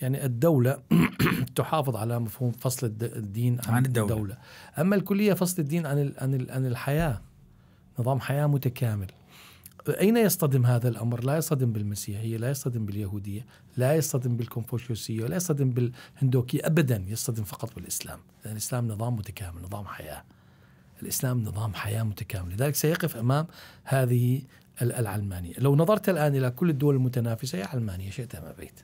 يعني الدولة تحافظ على مفهوم فصل الدين عن, عن الدولة. الدولة أما الكلية فصل الدين عن عن الحياة نظام حياه متكامل أين يصطدم هذا الأمر؟ لا يصطدم بالمسيحية لا يصطدم باليهودية لا يصطدم بالكونفوشيوسية ولا يصطدم بالهندوكية أبدا يصطدم فقط بالإسلام لأن الإسلام نظام متكامل نظام حياة الإسلام نظام حياة متكامل لذلك سيقف أمام هذه العلمانية لو نظرت الآن إلى كل الدول المتنافسة هي علمانية شئت ما بيت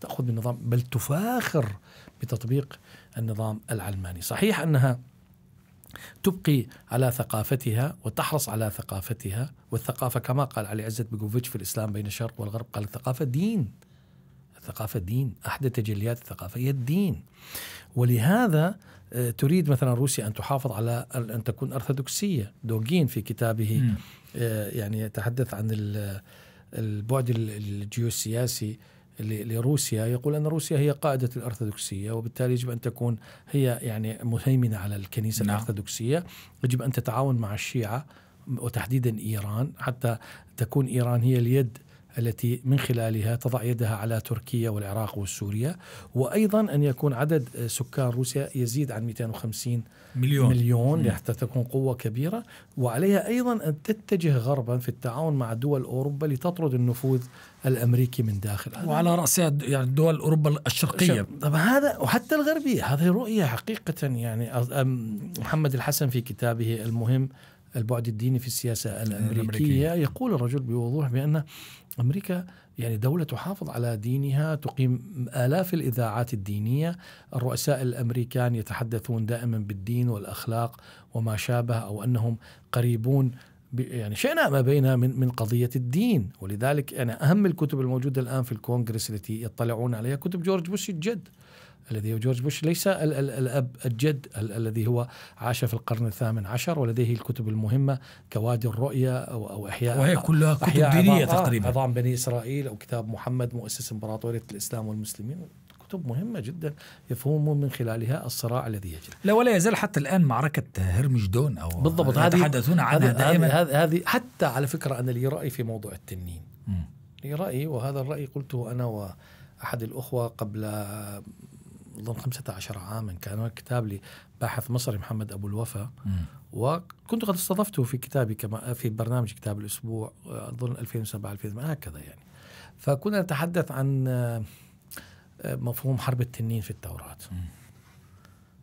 تأخذ بالنظام بل تفاخر بتطبيق النظام العلماني صحيح أنها تبقي على ثقافتها وتحرص على ثقافتها والثقافة كما قال علي عزت بيكوفيتش في الإسلام بين الشرق والغرب قال الثقافة دين الثقافة دين أحد تجليات الثقافة هي الدين ولهذا آه، تريد مثلا روسيا أن تحافظ على أن تكون أرثوذكسية دوغين في كتابه آه، يعني يتحدث عن البعد الجيوسياسي لروسيا يقول أن روسيا هي قائدة الأرثوذكسية وبالتالي يجب أن تكون هي يعني مهيمنة على الكنيسة نعم. الأرثوذكسية يجب أن تتعاون مع الشيعة وتحديدا إيران حتى تكون إيران هي اليد التي من خلالها تضع يدها على تركيا والعراق وسوريا وأيضا أن يكون عدد آه، سكان روسيا يزيد عن 250 مليون, مليون لحتى تكون قوة كبيرة وعليها أيضا أن تتجه غربا في التعاون مع دول أوروبا لتطرد النفوذ الامريكي من داخل وعلى راسها يعني دول اوروبا الشرقيه طب هذا وحتى الغربيه هذه رؤيه حقيقه يعني محمد الحسن في كتابه المهم البعد الديني في السياسة الأمريكية يقول الرجل بوضوح بأن أمريكا يعني دولة تحافظ على دينها تقيم آلاف الإذاعات الدينية الرؤساء الأمريكان يتحدثون دائما بالدين والأخلاق وما شابه أو أنهم قريبون يعني شئنا ما بين من من قضيه الدين ولذلك يعني اهم الكتب الموجوده الان في الكونغرس التي يطلعون عليها كتب جورج بوش الجد الذي هو جورج بوش ليس ال ال الأب الجد ال الذي هو عاش في القرن الثامن عشر ولديه الكتب المهمة كوادي الرؤية أو, أو إحياء وهي كلها كتب دينية تقريبا عظام بني إسرائيل أو كتاب محمد مؤسس إمبراطورية الإسلام والمسلمين كتب مهمة جدا يفهمون من خلالها الصراع الذي يجري لا ولا يزال حتى الآن معركة هرمجدون أو بالضبط هذه يتحدثون عنها دائما هذه حتى على فكرة أنا لي رأي في موضوع التنين لي رأي وهذا الرأي قلته أنا وأحد الأخوة قبل اظن 15 عاما كان كتاب لباحث مصري محمد ابو الوفا وكنت قد استضفته في كتابي كما في برنامج كتاب الاسبوع اظن 2007 2008 هكذا يعني فكنا نتحدث عن آه، مفهوم حرب التنين في التوراه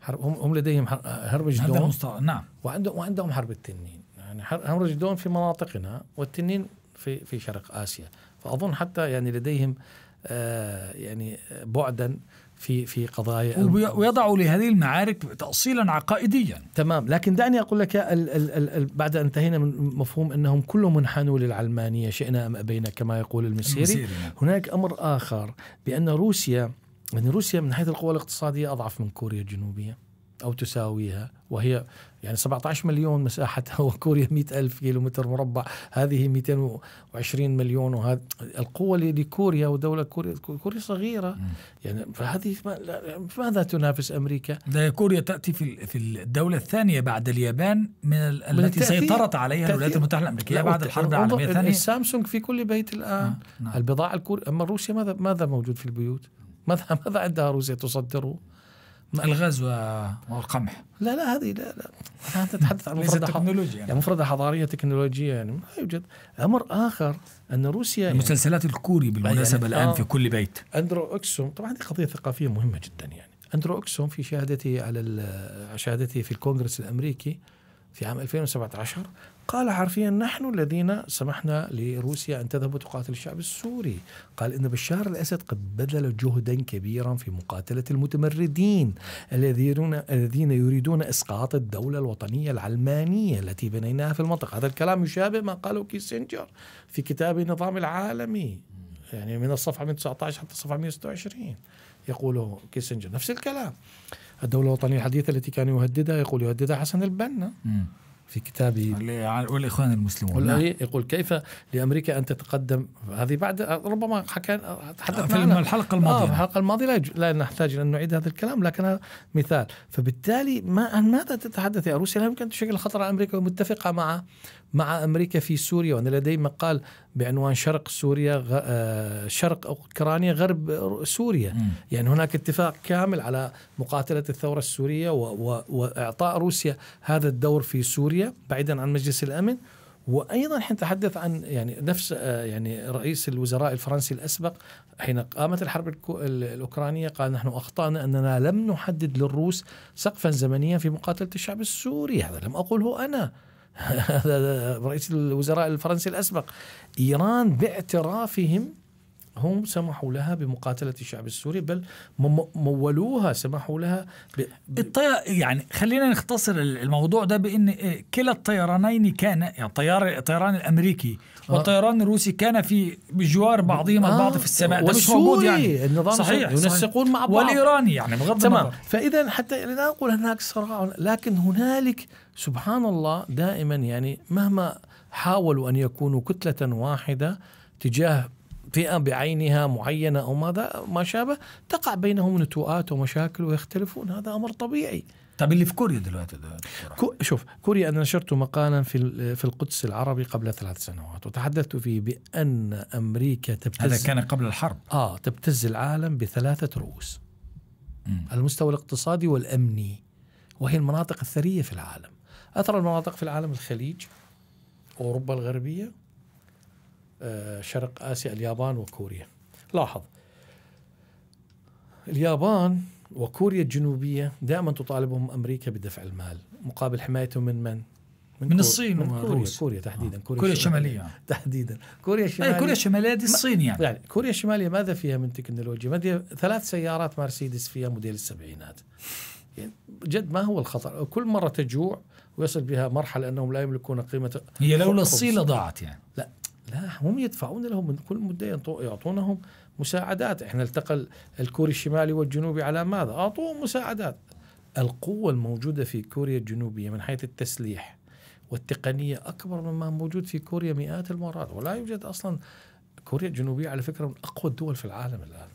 هم هم لديهم هرمجدون دون نعم وعندهم وعندهم حرب التنين يعني هرمجدون في مناطقنا والتنين في في شرق اسيا فاظن حتى يعني لديهم آه يعني بعدا في في قضايا
ويضعوا لهذه
المعارك تأصيلا عقائديا تمام لكن دعني أقول لك الـ الـ الـ بعد أن انتهينا من مفهوم أنهم كلهم انحنوا للعلمانية شئنا أم أبينا كما يقول المسيري, المسيري. نعم. هناك أمر آخر بأن روسيا يعني روسيا من حيث القوى الاقتصادية أضعف من كوريا الجنوبية أو تساويها وهي يعني 17 مليون مساحتها وكوريا 100 ألف كيلو متر مربع هذه 220 مليون وهذا القوة لكوريا ودولة كوريا كوريا صغيرة يعني فهذه ماذا تنافس أمريكا؟
لا كوريا تأتي في في الدولة الثانية بعد اليابان
من, التي سيطرت عليها الولايات المتحدة الأمريكية بعد الحرب العالمية الثانية السامسونج في كل بيت الآن نعم. نعم. البضاعة الكورية أما روسيا ماذا ماذا موجود في البيوت؟ ماذا ماذا عندها روسيا تصدره؟ الغاز والقمح لا لا هذه لا لا انت تتحدث عن مفردة تكنولوجيا يعني. مفردة حضارية تكنولوجية يعني ما يوجد امر اخر ان روسيا يعني المسلسلات الكوري بالمناسبة يعني الان آه. في كل بيت اندرو اكسوم طبعا هذه قضية ثقافية مهمة جدا يعني اندرو اكسوم في شهادته على شهادته في الكونغرس الامريكي في عام 2017 قال حرفيا نحن الذين سمحنا لروسيا أن تذهب وتقاتل الشعب السوري قال إن بشار الأسد قد بذل جهدا كبيرا في مقاتلة المتمردين الذين الذين يريدون إسقاط الدولة الوطنية العلمانية التي بنيناها في المنطقة هذا الكلام يشابه ما قاله كيسنجر في كتاب النظام العالمي يعني من الصفحة 119 حتى الصفحة 126 يقوله كيسنجر نفس الكلام الدولة الوطنية الحديثة التي كان يهددها يقول يهددها حسن البنا في كتابه والإخوان المسلمون لا. نعم. يقول كيف لأمريكا أن تتقدم هذه بعد ربما حكى تحدثنا في الحلقة الماضية آه في نعم. الحلقة الماضية لا, لا نحتاج أن نعيد هذا الكلام لكن مثال فبالتالي ما عن ماذا تتحدث يا روسيا لا يمكن أن تشكل خطر على أمريكا ومتفقة مع مع امريكا في سوريا وانا لدي مقال بعنوان شرق سوريا آه، شرق اوكرانيا غرب سوريا مم. يعني هناك اتفاق كامل على مقاتله الثوره السوريه واعطاء روسيا هذا الدور في سوريا بعيدا عن مجلس الامن وايضا حين تحدث عن يعني نفس آه، يعني رئيس الوزراء الفرنسي الاسبق حين قامت الحرب الاوكرانيه قال نحن اخطانا اننا لم نحدد للروس سقفا زمنيا في مقاتله الشعب السوري هذا لم اقله انا هذا رئيس الوزراء الفرنسي الاسبق ايران باعترافهم هم سمحوا لها بمقاتلة الشعب السوري بل مولوها سمحوا لها ب... الطير يعني خلينا نختصر الموضوع ده بأن آه، كلا
الطيرانين كان يعني طيار الطيران الأمريكي آه. والطيران الروسي كان في بجوار بعضهم آه. البعض في السماء ده مش موجود يعني النظام صحيح ينسقون مع بعض والإيراني يعني بغض تمام النظر.
فإذا حتى لا أقول هناك صراع لكن هنالك سبحان الله دائما يعني مهما حاولوا أن يكونوا كتلة واحدة تجاه فئة بعينها معينة أو ماذا ما شابه تقع بينهم نتوءات ومشاكل ويختلفون هذا أمر طبيعي طب اللي في كوريا دلوقتي ده كو شوف كوريا انا نشرت مقالا في في القدس العربي قبل ثلاث سنوات وتحدثت فيه بان امريكا تبتز هذا كان قبل الحرب اه تبتز العالم بثلاثه رؤوس على المستوى الاقتصادي والامني وهي المناطق الثريه في العالم اثر المناطق في العالم الخليج اوروبا الغربيه آه، شرق آسيا اليابان وكوريا لاحظ اليابان وكوريا الجنوبية دائما تطالبهم أمريكا بدفع المال مقابل حمايتهم من من؟ من, من الصين من كوريا روس. كوريا تحديدا آه. كوريا, كوريا الشمالية تحديدا كوريا الشمالية كوريا الشمالية دي الصين يعني يعني كوريا الشمالية ماذا فيها من تكنولوجيا؟ ماذا ثلاث سيارات مرسيدس فيها موديل السبعينات يعني جد ما هو الخطر؟ كل مرة تجوع ويصل بها مرحلة أنهم لا يملكون قيمة هي لولا الصين لضاعت يعني لا لا هم يدفعون لهم من كل مدة يعطونهم مساعدات احنا التقى الكوري الشمالي والجنوبي على ماذا أعطوهم مساعدات القوة الموجودة في كوريا الجنوبية من حيث التسليح والتقنية أكبر مما موجود في كوريا مئات المرات ولا يوجد أصلا كوريا الجنوبية على فكرة من أقوى الدول في العالم الآن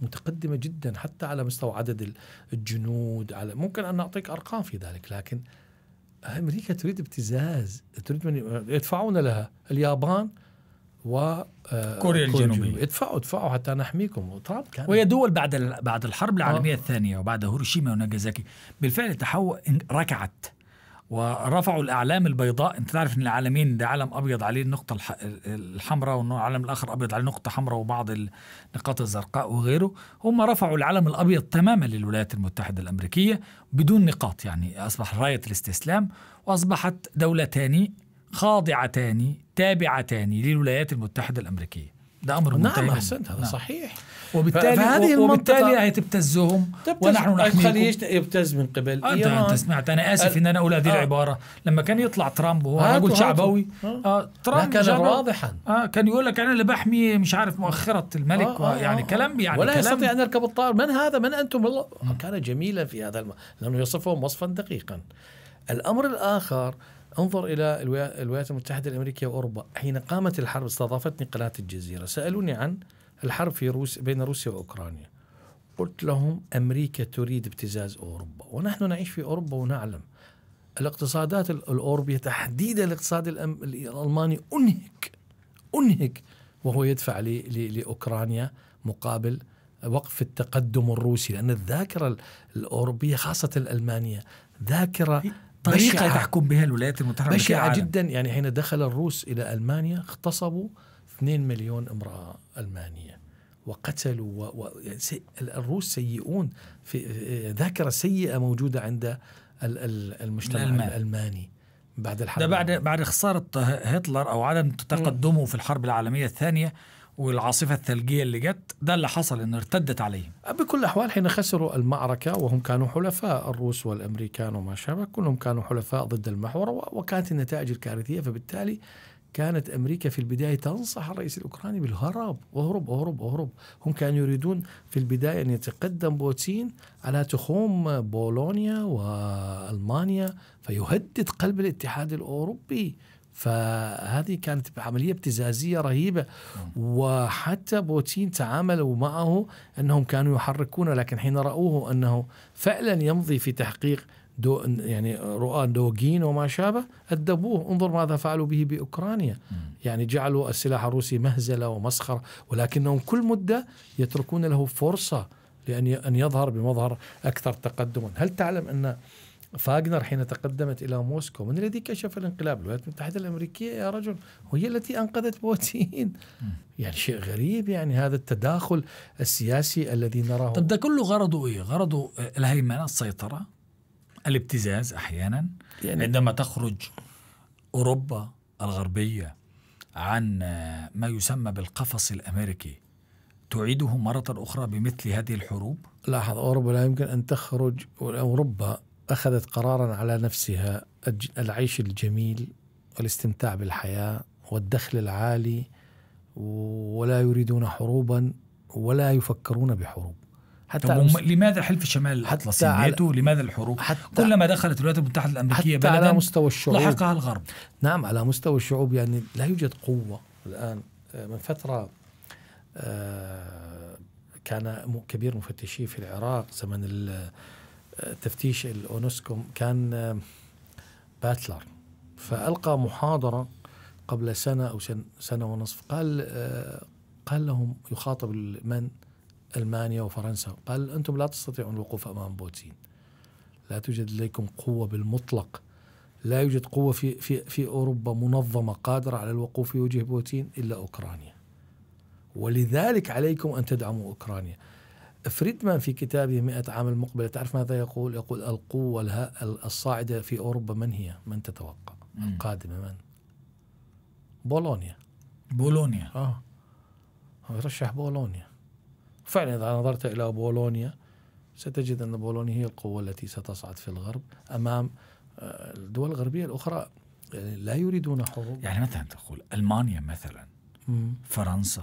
متقدمة جدا حتى على مستوى عدد الجنود على ممكن أن نعطيك أرقام في ذلك لكن امريكا تريد ابتزاز تريد من يدفعون لها اليابان و آه، كوريا الجنوبيه ادفعوا ادفعوا حتى نحميكم وترامب كان
وهي دول بعد بعد الحرب العالميه آه. الثانيه وبعد هيروشيما وناجازاكي بالفعل تحول ركعت ورفعوا الاعلام البيضاء انت تعرف ان العالمين ده علم ابيض عليه النقطه الحمراء والعلم الاخر ابيض عليه نقطه حمراء وبعض النقاط الزرقاء وغيره هم رفعوا العلم الابيض تماما للولايات المتحده الامريكيه بدون نقاط يعني اصبح رايه الاستسلام واصبحت دولتان خاضعتان تابعتان للولايات المتحده الامريكيه ده امر نعم احسنت هذا نعم. صحيح وبالتالي هذه وبالتالي هتبتزهم
تبتز ونحن نحميكم الخليج
يبتز من قبل آه، إيران. انت سمعت انا اسف ان انا اقول هذه آه. العباره لما كان يطلع ترامب وهو رجل شعبوي
آه. آه ترامب كان واضحا
آه كان يقول لك انا اللي بحمي مش عارف مؤخره الملك آه آه يعني آه. كلام يعني ولا كلام يستطيع ان
يركب الطائر من هذا من انتم والله آه، كان جميلا في هذا الم... لانه يصفهم وصفا دقيقا الامر الاخر انظر الى الولايات المتحده الامريكيه واوروبا حين قامت الحرب استضافتني قناه الجزيره سالوني عن الحرب في روس بين روسيا وأوكرانيا قلت لهم أمريكا تريد ابتزاز أوروبا ونحن نعيش في أوروبا ونعلم الاقتصادات الأوروبية تحديدا الاقتصاد الألماني أنهك أنهك وهو يدفع لأوكرانيا مقابل وقف التقدم الروسي لأن الذاكرة الأوروبية خاصة الألمانية ذاكرة طريقة تحكم بها الولايات المتحدة بشعة جدا يعني حين دخل الروس إلى ألمانيا اغتصبوا 2 مليون امرأة ألمانية وقتلوا و... و... يعني سي... الروس سيئون في ذاكرة سيئة موجودة عند المجتمع الألمان. الألماني بعد الحرب ده
بعد بعد خسارة هتلر أو عدم تقدمه في الحرب العالمية الثانية والعاصفة الثلجية اللي جت ده اللي حصل إن ارتدت عليهم
بكل الأحوال حين خسروا المعركة وهم كانوا حلفاء الروس والأمريكان وما شابه كلهم كانوا حلفاء ضد المحور وكانت النتائج الكارثية فبالتالي كانت أمريكا في البداية تنصح الرئيس الأوكراني بالهرب اهرب اهرب اهرب هم كانوا يريدون في البداية أن يتقدم بوتين على تخوم بولونيا وألمانيا فيهدد قلب الاتحاد الأوروبي فهذه كانت عملية ابتزازية رهيبة وحتى بوتين تعاملوا معه أنهم كانوا يحركونه لكن حين رأوه أنه فعلا يمضي في تحقيق دو يعني رؤى دوغين وما شابه أدبوه انظر ماذا فعلوا به بأوكرانيا يعني جعلوا السلاح الروسي مهزلة ومسخرة ولكنهم كل مدة يتركون له فرصة لأن أن يظهر بمظهر أكثر تقدما هل تعلم أن فاغنر حين تقدمت إلى موسكو من الذي كشف الانقلاب الولايات المتحدة الأمريكية يا رجل وهي التي أنقذت بوتين يعني شيء غريب يعني هذا التداخل السياسي الذي نراه طب ده كله غرضه إيه غرضه
الهيمنة السيطرة الابتزاز أحيانا يعني عندما تخرج أوروبا الغربية عن ما يسمى بالقفص الأمريكي تعيده مرة أخرى بمثل هذه الحروب؟
لاحظ أوروبا لا يمكن أن تخرج أوروبا أخذت قرارا على نفسها العيش الجميل والاستمتاع بالحياة والدخل العالي ولا يريدون حروبا ولا يفكرون بحروب حتى مست...
لماذا حلف الشمال الأطلسي على... لماذا الحروب حتى كلما دخلت الولايات المتحدة الأمريكية حتى بلدا على مستوى الشعوب لحقها الغرب
نعم على مستوى الشعوب يعني لا يوجد قوة الآن آه، من فترة آه، كان كبير مفتشي في العراق زمن التفتيش آه، الأونسكو كان باتلر فألقى محاضرة قبل سنة أو سنة ونصف قال قال لهم يخاطب من ألمانيا وفرنسا قال أنتم لا تستطيعون الوقوف أمام بوتين لا توجد لديكم قوة بالمطلق لا يوجد قوة في, في, في أوروبا منظمة قادرة على الوقوف في وجه بوتين إلا أوكرانيا ولذلك عليكم أن تدعموا أوكرانيا فريدمان في كتابه مئة عام المقبلة تعرف ماذا يقول يقول القوة الصاعدة في أوروبا من هي من تتوقع مم. القادمة من بولونيا بولونيا آه رشح بولونيا فعلا إذا نظرت إلى بولونيا ستجد أن بولونيا هي القوة التي ستصعد في الغرب أمام آه، الدول الغربية الأخرى يعني لا يريدون حروب يعني مثلا تقول
ألمانيا مثلا مم. فرنسا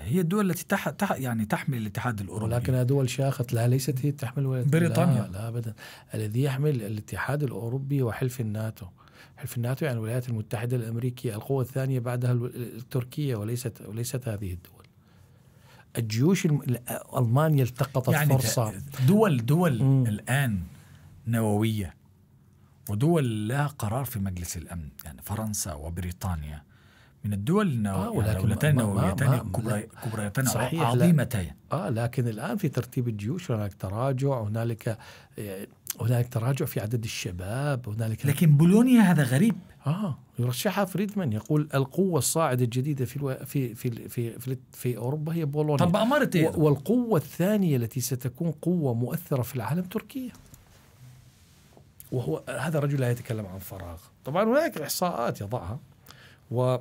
هي الدول التي تح... تح... يعني تحمل الاتحاد الاوروبي ولكنها دول شاخت لا ليست هي تحمل ولا بريطانيا لا, لا ابدا الذي يحمل الاتحاد الاوروبي وحلف الناتو حلف الناتو يعني الولايات المتحده الامريكيه القوه الثانيه بعدها التركيه وليست وليست هذه الدول الجيوش المانيا التقطت يعني فرصه
دول دول م. الان نوويه ودول لها قرار في مجلس الامن يعني فرنسا وبريطانيا من الدول النوويه آه يعني نوويتين كبريتين كبريتان عظيمتان
اه لكن الان في ترتيب الجيوش هناك تراجع هنالك آه، هنالك تراجع في عدد الشباب هنالك لكن بولونيا هذا غريب اه يرشحها فريدمان يقول القوة الصاعدة الجديدة في الو... في في في في, في أوروبا هي بولونيا طب أمرت إيه؟ والقوة الثانية التي ستكون قوة مؤثرة في العالم تركيا وهو هذا الرجل لا يتكلم عن فراغ طبعا هناك إحصاءات يضعها و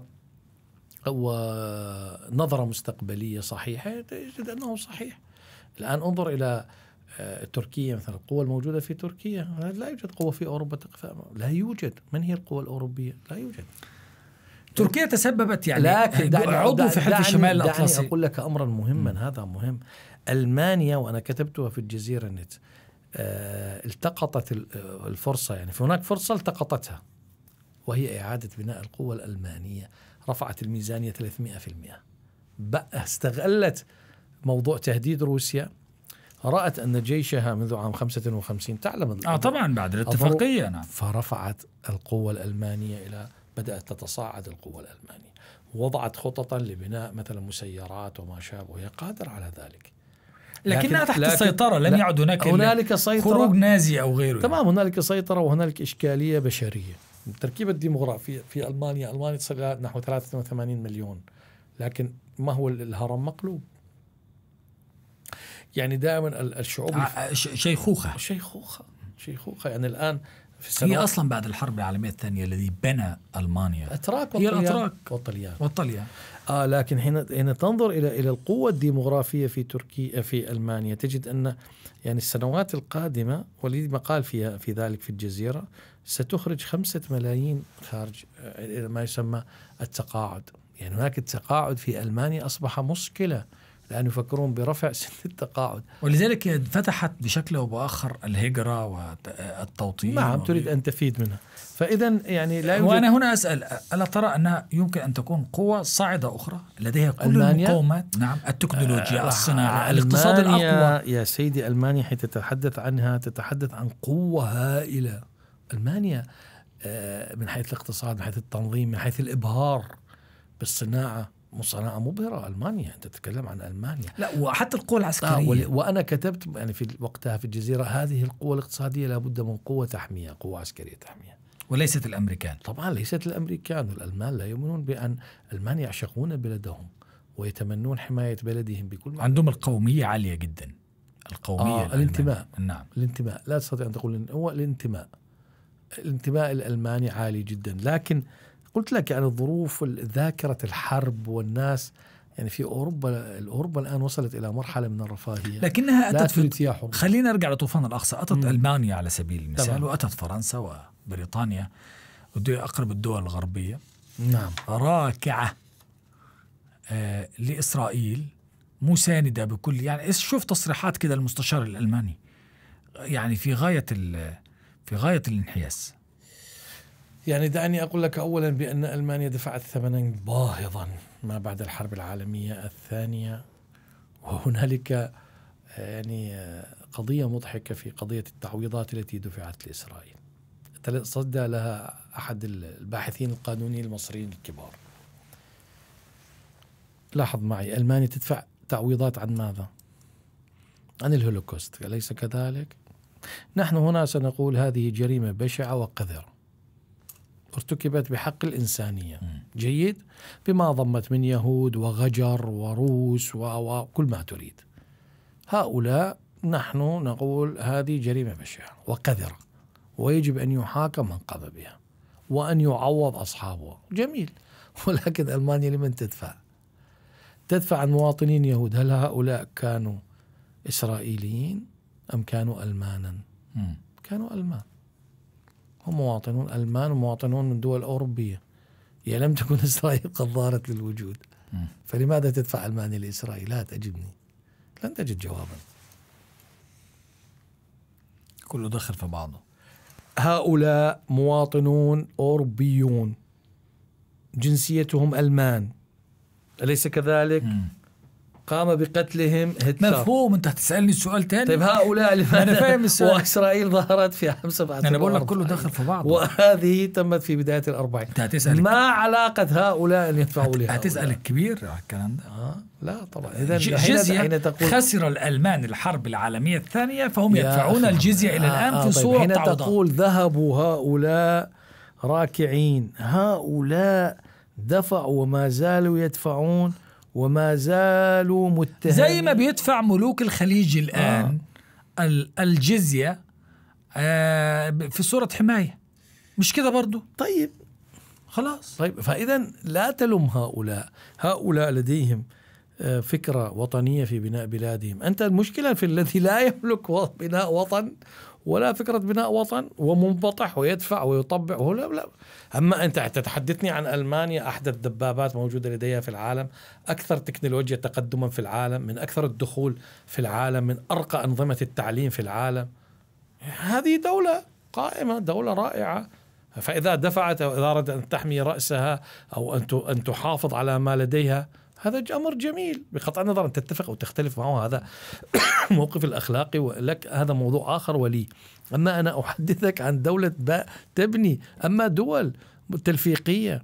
ونظرة مستقبلية صحيحة تجد أنه صحيح الآن انظر إلى تركيا مثلا القوة الموجودة في تركيا لا يوجد قوة في أوروبا لا يوجد من هي القوة الأوروبية لا يوجد تركيا تسببت يعني لكن دعني عضو في حلف الشمال الأطلسي دعني أقول لك أمرا مهما هذا مهم ألمانيا وأنا كتبتها في الجزيرة النت آه التقطت آه، الفرصة يعني في هناك فرصة التقطتها وهي إعادة بناء القوة الألمانية رفعت الميزانية 300% استغلت موضوع تهديد روسيا رأت أن جيشها منذ عام 55 تعلم آه طبعا بعد الاتفاقية نعم فرفعت القوة الألمانية إلى بدأت تتصاعد القوة الألمانية وضعت خططا لبناء مثلا مسيرات وما شابه وهي قادرة على ذلك لكنها تحت لكن السيطرة لم يعد هناك هنالك سيطرة خروج نازي أو غيره تمام هنالك سيطرة وهنالك إشكالية بشرية التركيبة الديموغرافية في ألمانيا ألمانيا تصل نحو 83 مليون لكن ما هو الهرم مقلوب يعني دائما الشعوب آه، آه، شيخوخه
شيخوخه
شيخوخه يعني الان في السنوات هي اصلا
بعد الحرب العالميه الثانيه الذي بنى المانيا اتراك والطليان هي الاتراك والطليان
والطليان آه لكن حين حين تنظر الى الى القوه الديموغرافيه في تركيا في المانيا تجد ان يعني السنوات القادمه وليد مقال فيها في ذلك في الجزيره ستخرج خمسة ملايين خارج آه، ما يسمى التقاعد يعني هناك التقاعد في المانيا اصبح مشكله لأنه يفكرون برفع سن التقاعد
ولذلك فتحت بشكل أو بآخر الهجرة والتوطين نعم تريد أن تفيد منها فإذا يعني لا يوجد وأنا هنا أسأل ألا ترى أنها يمكن أن تكون قوة صاعدة أخرى
لديها كل ألمانيا؟ المقومات نعم التكنولوجيا آه الصناعة آه، الاقتصاد الأقوى يا سيدي ألمانيا حين تتحدث عنها تتحدث عن قوة هائلة ألمانيا آه، من حيث الاقتصاد من حيث التنظيم من حيث الإبهار بالصناعة مصنعة مبهرة ألمانيا أنت تتكلم عن ألمانيا لا وحتى القوة العسكرية وأنا كتبت يعني في وقتها في الجزيرة هذه القوة الاقتصادية لابد من قوة تحمية قوة عسكرية تحمية وليست الأمريكان طبعا ليست الأمريكان والألمان لا يؤمنون بأن ألمانيا يعشقون بلدهم ويتمنون حماية بلدهم بكل ما عندهم القومية عالية جدا القومية آه الانتماء نعم الانتماء لا تستطيع أن تقول هو الانتماء الانتماء الألماني عالي جدا لكن قلت لك يعني الظروف ذاكرة الحرب والناس يعني في اوروبا اوروبا الان وصلت الى مرحله من الرفاهيه لكنها اتت في تريد خلينا
نرجع لطوفان الاقصى اتت مم. المانيا على سبيل المثال طبعا. واتت فرنسا وبريطانيا اقرب الدول الغربيه نعم راكعه آه لاسرائيل مسانده بكل يعني شوف تصريحات كده المستشار الالماني
يعني في غايه في غايه الانحياز يعني دعني أقول لك أولا بأن ألمانيا دفعت ثمنا باهظا ما بعد الحرب العالمية الثانية وهنالك آه، يعني آه، قضية مضحكة في قضية التعويضات التي دفعت لإسرائيل تصدى لها أحد الباحثين القانونيين المصريين الكبار لاحظ معي ألمانيا تدفع تعويضات عن ماذا؟ عن الهولوكوست أليس كذلك؟ نحن هنا سنقول هذه جريمة بشعة وقذرة ارتكبت بحق الإنسانية جيد بما ضمت من يهود وغجر وروس وكل ما تريد هؤلاء نحن نقول هذه جريمة بشعة وقذرة ويجب أن يحاكم من قام بها وأن يعوض أصحابها جميل ولكن ألمانيا لمن تدفع تدفع عن مواطنين يهود هل هؤلاء كانوا إسرائيليين أم كانوا ألمانا كانوا ألمان هم مواطنون ألمان ومواطنون من دول أوروبية يعني لم تكن إسرائيل قد ظهرت للوجود فلماذا تدفع ألمانيا لإسرائيل لا تجدني لن تجد جوابا كله دخل في بعضه هؤلاء مواطنون أوروبيون جنسيتهم ألمان أليس كذلك؟ مم. قام بقتلهم هتلر مفهوم
انت هتسالني السؤال ثاني طيب هؤلاء
اللي انا فاهم السؤال واسرائيل ظهرت في 75 انا بقول لك كله
داخل في بعض
وهذه تمت
في بدايه الاربعين انت هتسال ما علاقه هؤلاء ان يدفعوا لها هتسال الكبير على الكلام ده آه لا طبعا آه، اذا الجزيه حين تقول خسر الالمان الحرب العالميه الثانيه فهم يدفعون الجزيه الى الان آه، في آه، طيب. صوره حين تقول
ذهبوا هؤلاء راكعين هؤلاء دفعوا وما زالوا يدفعون وما زالوا متهمين زي ما
بيدفع ملوك الخليج الآن آه.
الجزية آه في صورة حماية مش كده برضو طيب خلاص طيب فإذا لا تلم هؤلاء هؤلاء لديهم آه، فكرة وطنية في بناء بلادهم أنت المشكلة في الذي لا يملك بناء وطن ولا فكرة بناء وطن ومنبطح ويدفع ويطبع وهو لا لا أما أنت تتحدثني عن ألمانيا أحدث دبابات موجودة لديها في العالم أكثر تكنولوجيا تقدما في العالم من أكثر الدخول في العالم من أرقى أنظمة التعليم في العالم هذه دولة قائمة دولة رائعة فإذا دفعت أو إذا أردت أن تحمي رأسها أو أن أن تحافظ على ما لديها هذا امر جميل بقطع النظر ان تتفق او تختلف معه هذا موقف الاخلاقي ولك هذا موضوع اخر ولي اما انا احدثك عن دوله باء تبني اما دول تلفيقيه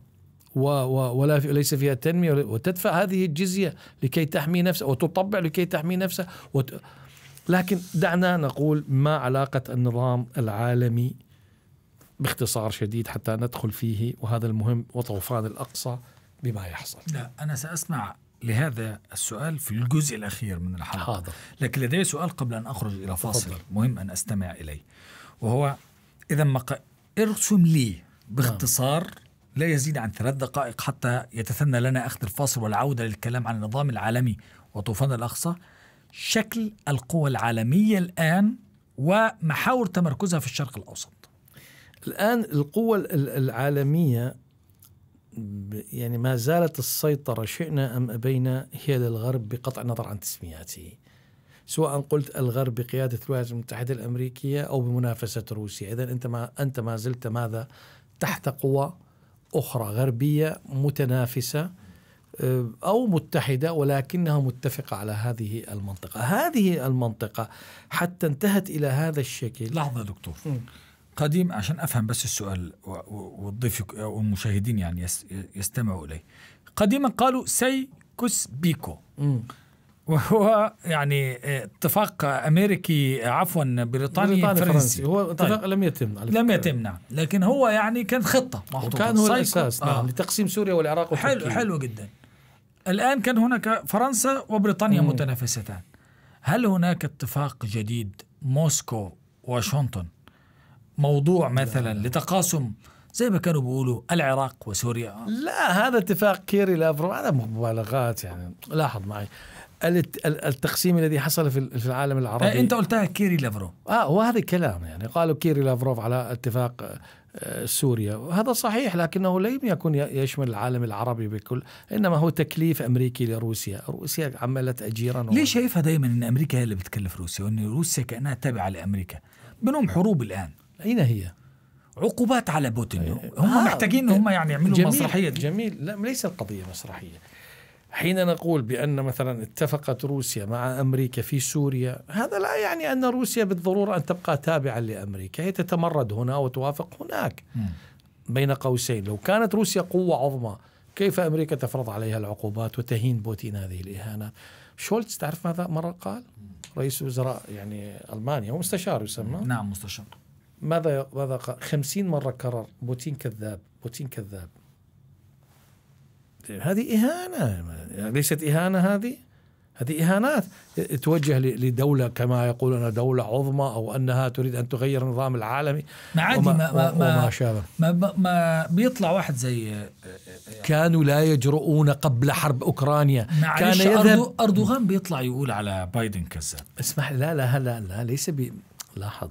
و و ولا في ليس فيها تنميه وتدفع هذه الجزيه لكي تحمي نفسها وتطبع لكي تحمي نفسها وت... لكن دعنا نقول ما علاقه النظام العالمي باختصار شديد حتى ندخل فيه وهذا المهم وطوفان الاقصى بما يحصل
لا أنا سأسمع لهذا السؤال في الجزء الأخير من الحلقة حاضر. لكن لدي سؤال قبل أن أخرج إلى فاصل حاضر. مهم أن أستمع إليه وهو إذا مق... ارسم لي باختصار نعم. لا يزيد عن ثلاث دقائق حتى يتثنى لنا أخذ الفاصل والعودة للكلام عن النظام العالمي وطوفان الأقصى شكل القوى العالمية الآن
ومحاور تمركزها في الشرق الأوسط الآن القوى العالمية يعني ما زالت السيطرة شئنا أم أبينا هي للغرب بقطع النظر عن تسمياته سواء قلت الغرب بقيادة الولايات المتحدة الأمريكية أو بمنافسة روسيا إذا أنت ما, أنت ما زلت ماذا تحت قوى أخرى غربية متنافسة آه، أو متحدة ولكنها متفقة على هذه المنطقة هذه المنطقة حتى انتهت إلى هذا الشكل لحظة دكتور م. قديم عشان افهم بس السؤال والضيف
والمشاهدين يعني يستمعوا اليه قديما قالوا كوس بيكو وهو يعني اتفاق امريكي عفوا بريطاني, بريطاني فرنسي هو طيب. اتفاق طيب. لم يتم على لم يتم نعم لكن هو يعني كان خطه محطوطه كان هو الاساس نعم آه. لتقسيم سوريا والعراق وتركيا حلو حلو جدا الان كان هناك فرنسا وبريطانيا مم. متنافستان هل هناك اتفاق جديد موسكو واشنطن موضوع مثلا لتقاسم زي ما كانوا بيقولوا العراق وسوريا
لا هذا اتفاق كيري لافرو هذا مبالغات يعني لاحظ معي التقسيم الذي حصل في العالم العربي انت
قلتها كيري لافرو
اه وهذا الكلام يعني قالوا كيري لافروف على اتفاق آه، سوريا وهذا صحيح لكنه لم يكن يشمل العالم العربي بكل انما هو تكليف امريكي لروسيا روسيا عملت اجيرا و...
شايفها دائما ان امريكا هي اللي بتكلف روسيا وان روسيا كانها تابعه
لامريكا بنوم حروب الان أين هي؟ عقوبات على بوتين أيه. هم آه. محتاجين هم يعني يعملوا جميل. مسرحية دي. جميل لا ليس القضية مسرحية حين نقول بأن مثلا اتفقت روسيا مع أمريكا في سوريا هذا لا يعني أن روسيا بالضرورة أن تبقى تابعة لأمريكا هي تتمرد هنا وتوافق هناك م. بين قوسين لو كانت روسيا قوة عظمى كيف أمريكا تفرض عليها العقوبات وتهين بوتين هذه الإهانة شولتز تعرف ماذا مرة قال رئيس وزراء يعني ألمانيا هو مستشار يسمى نعم مستشار ماذا ماذا قال؟ 50 مره كرر بوتين كذاب بوتين كذاب هذه اهانه ليست اهانه هذه هذه اهانات توجه لدوله كما يقولون دوله عظمى او انها تريد ان تغير النظام العالمي ما عادي وما ما ما, وما شابه
ما, ما
بيطلع واحد زي يعني كانوا لا يجرؤون قبل حرب اوكرانيا كان يذهب اردوغان بيطلع يقول على بايدن كذاب اسمح لا لا لا لا ليس بي لاحظ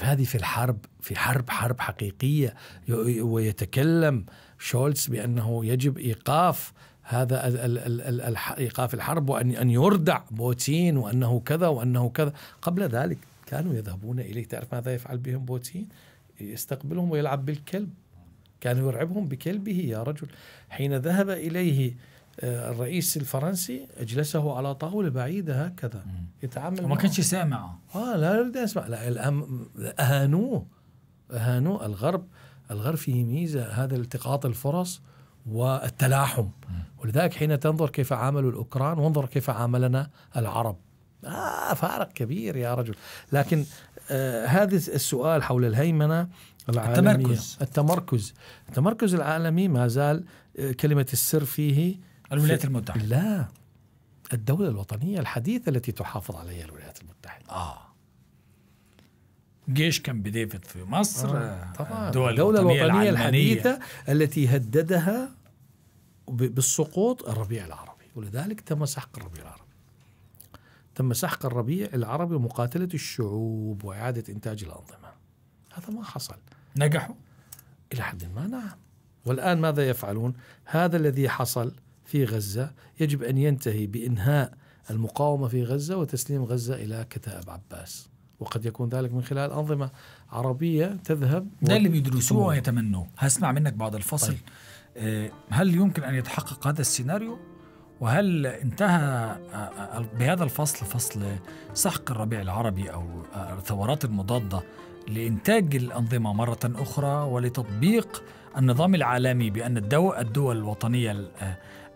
هذه في الحرب في حرب حرب حقيقية ويتكلم شولتز بأنه يجب إيقاف هذا إيقاف الحرب وأن أن يردع بوتين وأنه كذا وأنه كذا قبل ذلك كانوا يذهبون إليه تعرف ماذا يفعل بهم بوتين يستقبلهم ويلعب بالكلب كان يرعبهم بكلبه يا رجل حين ذهب إليه آه، الرئيس الفرنسي اجلسه على طاوله بعيده هكذا يتعامل ما كانش سامع اه لا يريد اسمع يسمع لا الأم... اهانوه اهانوه الغرب الغرب فيه ميزه هذا التقاط الفرص والتلاحم ولذلك حين تنظر كيف عاملوا الاوكران وانظر كيف عاملنا العرب آه فارق كبير يا رجل لكن آه هذا السؤال حول الهيمنه العالميه التمركز التمركز التمركز العالمي ما زال آه، كلمه السر فيه الولايات المتحدة لا الدولة الوطنية الحديثة التي تحافظ عليها الولايات المتحدة آه
جيش كان بديفيد في مصر آه. آه، طبعا الدول الدولة الوطنية, الوطنية الحديثة
التي هددها بالسقوط الربيع العربي ولذلك تم سحق الربيع العربي تم سحق الربيع العربي ومقاتلة الشعوب وإعادة إنتاج الأنظمة هذا ما حصل نجحوا إلى حد ما نعم والآن ماذا يفعلون هذا الذي حصل في غزة يجب أن ينتهي بإنهاء المقاومة في غزة وتسليم غزة إلى كتائب عباس وقد يكون ذلك من خلال أنظمة عربية تذهب ده اللي بيدرسوه
ويتمنوه هسمع منك بعد الفصل طيب. آه، هل يمكن أن يتحقق هذا السيناريو وهل انتهى آه، آه، بهذا الفصل فصل سحق الربيع العربي أو الثورات المضادة لإنتاج الأنظمة مرة أخرى ولتطبيق النظام العالمي بأن الدول الوطنية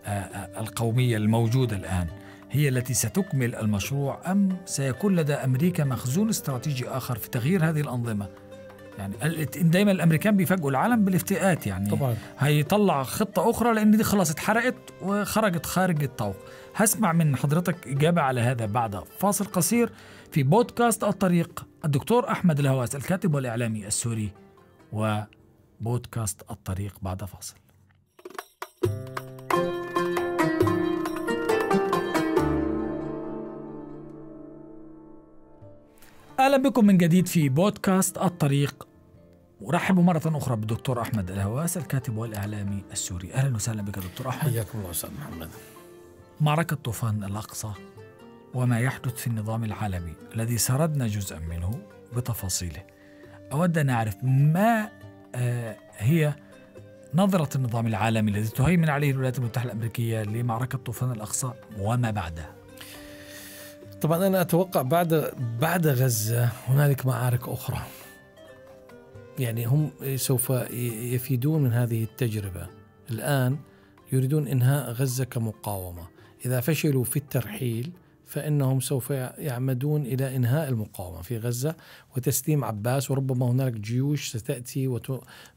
آه، آه، القومية الموجودة الآن هي التي ستكمل المشروع أم سيكون لدى أمريكا مخزون استراتيجي آخر في تغيير هذه الأنظمة يعني دايما الامريكان بيفاجئوا العالم بالافتئات يعني طبعا هيطلع خطه اخرى لان دي خلاص اتحرقت وخرجت خارج الطوق هسمع من حضرتك اجابه على هذا بعد فاصل قصير في بودكاست الطريق الدكتور احمد الهواس الكاتب والاعلامي السوري وبودكاست الطريق بعد فاصل اهلا بكم من جديد في بودكاست الطريق ورحبوا مرة أخرى بالدكتور أحمد الهواس الكاتب والإعلامي السوري أهلا وسهلا بك دكتور أحمد حياكم الله أستاذ محمد معركة طوفان الأقصى وما يحدث في النظام العالمي الذي سردنا جزءا منه بتفاصيله أود أن أعرف ما آه، هي نظرة النظام العالمي الذي تهيمن عليه الولايات المتحدة الأمريكية لمعركة طوفان
الأقصى وما بعدها طبعا انا اتوقع بعد بعد غزه هنالك معارك اخرى يعني هم سوف يفيدون من هذه التجربه الان يريدون انهاء غزه كمقاومه اذا فشلوا في الترحيل فانهم سوف يعمدون الى انهاء المقاومه في غزه وتسليم عباس وربما هناك جيوش ستاتي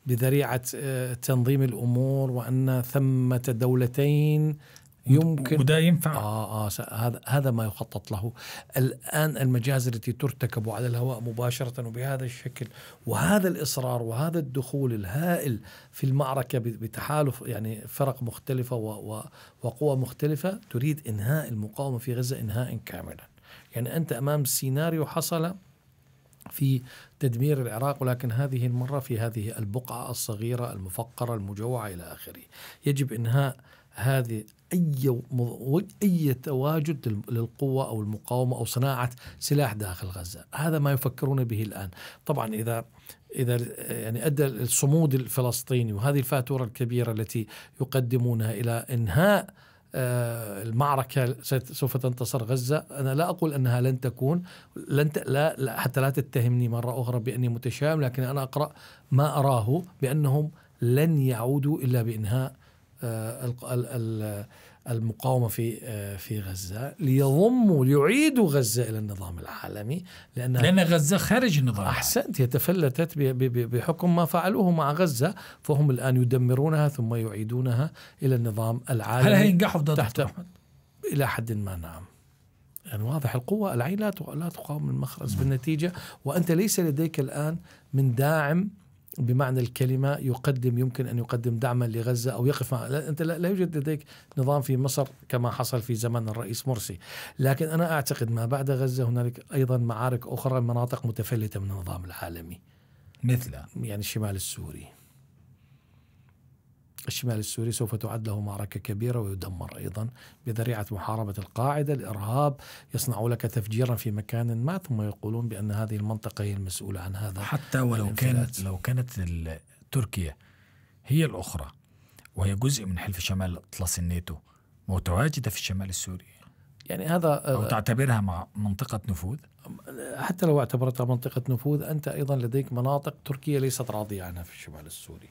بذريعه آه، تنظيم الامور وان ثمه دولتين يمكن وده ينفع اه اه هذا هذا ما يخطط له الان المجاز التي ترتكب على الهواء مباشره وبهذا الشكل وهذا الاصرار وهذا الدخول الهائل في المعركه بتحالف يعني فرق مختلفه وقوى مختلفه تريد انهاء المقاومه في غزه انهاء كاملا يعني انت امام سيناريو حصل في تدمير العراق ولكن هذه المره في هذه البقعه الصغيره المفقره المجوعه الى اخره يجب انهاء هذه اي اي تواجد للقوه او المقاومه او صناعه سلاح داخل غزه، هذا ما يفكرون به الان، طبعا اذا اذا يعني ادى الصمود الفلسطيني وهذه الفاتوره الكبيره التي يقدمونها الى انهاء آه، المعركة سوف تنتصر غزة أنا لا أقول أنها لن تكون لن ت... لا... لا حتى لا تتهمني مرة أخرى بأني متشائم لكن أنا أقرأ ما أراه بأنهم لن يعودوا إلا بإنهاء آه، المقاومه في آه، في غزه ليضموا ليعيدوا غزه الى النظام العالمي لانها لان غزه خارج النظام احسنت هي تفلتت بحكم ما فعلوه مع غزه فهم الان يدمرونها ثم يعيدونها الى النظام العالمي هل هينجحوا ضد تحت الى حد ما نعم يعني واضح القوة العين لا لا تقاوم المخرز نعم. بالنتيجة وأنت ليس لديك الآن من داعم بمعنى الكلمة يقدم يمكن أن يقدم دعما لغزة أو يقف مع أنت لا يوجد لديك نظام في مصر كما حصل في زمن الرئيس مرسي لكن أنا أعتقد ما بعد غزة هنالك أيضا معارك أخرى مناطق متفلتة من النظام العالمي مثل يعني الشمال السوري الشمال السوري سوف تعد له معركة كبيرة ويدمر أيضا بذريعة محاربة القاعدة الإرهاب يصنع لك تفجيرا في مكان ما ثم يقولون بأن هذه المنطقة هي المسؤولة عن هذا حتى ولو كانت
لو كانت تركيا هي الأخرى وهي جزء من حلف شمال أطلس الناتو متواجدة في الشمال السوري
يعني هذا آه، أو
تعتبرها مع منطقة نفوذ
حتى لو اعتبرتها منطقة نفوذ أنت أيضا لديك مناطق تركيا ليست راضية عنها في الشمال السوري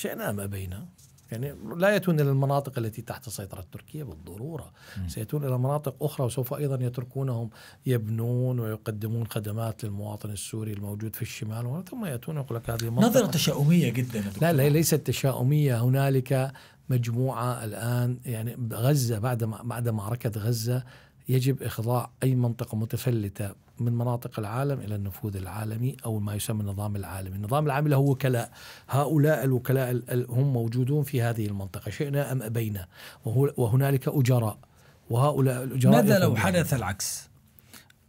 شئنا أم أبينا يعني لا يأتون إلى المناطق التي تحت سيطرة تركيا بالضرورة م. سيأتون إلى مناطق أخرى وسوف أيضا يتركونهم يبنون ويقدمون خدمات للمواطن السوري الموجود في الشمال ثم يأتون يقول لك هذه المنطقة نظرة تشاؤمية جدا لا لا ليست تشاؤمية هنالك مجموعة الآن يعني غزة بعد بعد معركة غزة يجب إخضاع أي منطقة متفلتة من مناطق العالم إلى النفوذ العالمي أو ما يسمى النظام العالمي النظام العالمي له وكلاء هؤلاء الوكلاء هم موجودون في هذه المنطقة شئنا أم أبينا وهنالك أجراء وهؤلاء الأجراء ماذا لو حدث
العكس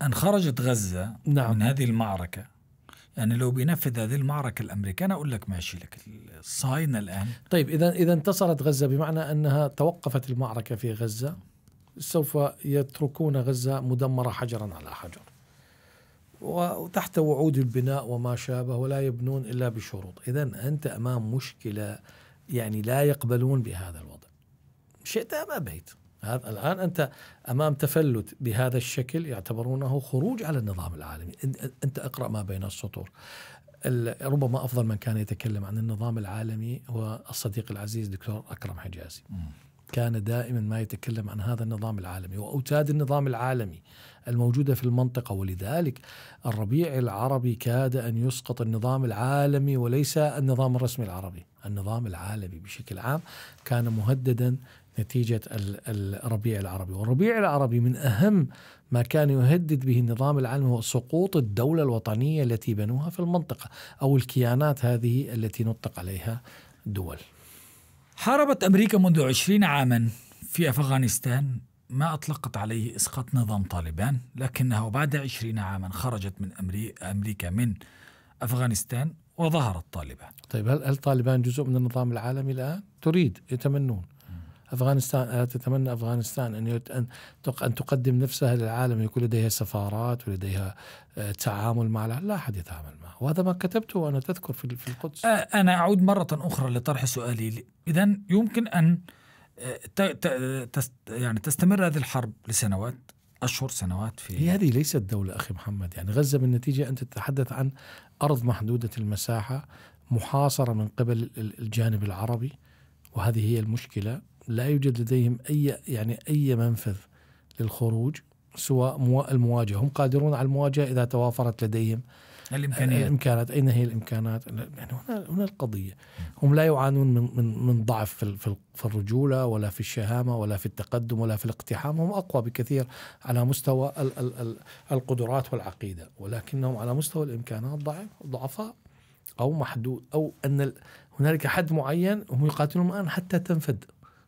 أن خرجت غزة نعم. من هذه المعركة يعني لو بينفذ هذه المعركة الأمريكان أنا أقول لك ماشي لك صاينة الآن
طيب إذا إذا انتصرت غزة بمعنى أنها توقفت المعركة في غزة سوف يتركون غزة مدمرة حجرا على حجر وتحت وعود البناء وما شابه ولا يبنون الا بشروط، اذا انت امام مشكله يعني لا يقبلون بهذا الوضع. شئت ام ابيت، هذا الان انت امام تفلت بهذا الشكل يعتبرونه خروج على النظام العالمي، انت اقرا ما بين السطور. ربما افضل من كان يتكلم عن النظام العالمي هو الصديق العزيز دكتور اكرم حجازي. كان دائما ما يتكلم عن هذا النظام العالمي واوتاد النظام العالمي الموجودة في المنطقة ولذلك الربيع العربي كاد أن يسقط النظام العالمي وليس النظام الرسمي العربي النظام العالمي بشكل عام كان مهددا نتيجة الربيع العربي والربيع العربي من أهم ما كان يهدد به النظام العالمي هو سقوط الدولة الوطنية التي بنوها في المنطقة أو الكيانات هذه التي نطلق عليها دول
حاربت أمريكا منذ عشرين عاما في أفغانستان ما أطلقت عليه إسقاط نظام طالبان لكنها بعد عشرين عاما خرجت من أمريكا من أفغانستان
وظهرت طالبان طيب هل, هل طالبان جزء من النظام العالمي الآن؟ تريد يتمنون أفغانستان آه، تتمنى أفغانستان أن أن تقدم نفسها للعالم يكون لديها سفارات ولديها آه، تعامل مع لا أحد يتعامل معه وهذا ما كتبته وأنا تذكر في القدس آه،
أنا أعود مرة أخرى لطرح سؤالي إذا يمكن أن يعني
تستمر هذه الحرب لسنوات أشهر سنوات في هي هذه ليست دولة أخي محمد يعني غزة بالنتيجة أنت تتحدث عن أرض محدودة المساحة محاصرة من قبل الجانب العربي وهذه هي المشكلة لا يوجد لديهم أي يعني أي منفذ للخروج سوى المواجهة هم قادرون على المواجهة إذا توافرت لديهم الامكانيات الامكانات اين هي الامكانات يعني هنا هنا القضيه هم لا يعانون من من من ضعف في في الرجوله ولا في الشهامه ولا في التقدم ولا في الاقتحام هم اقوى بكثير على مستوى ال ال ال القدرات والعقيده ولكنهم على مستوى الامكانات ضعف ضعفاء او محدود او ان هنالك حد معين هم يقاتلون الان حتى تنفد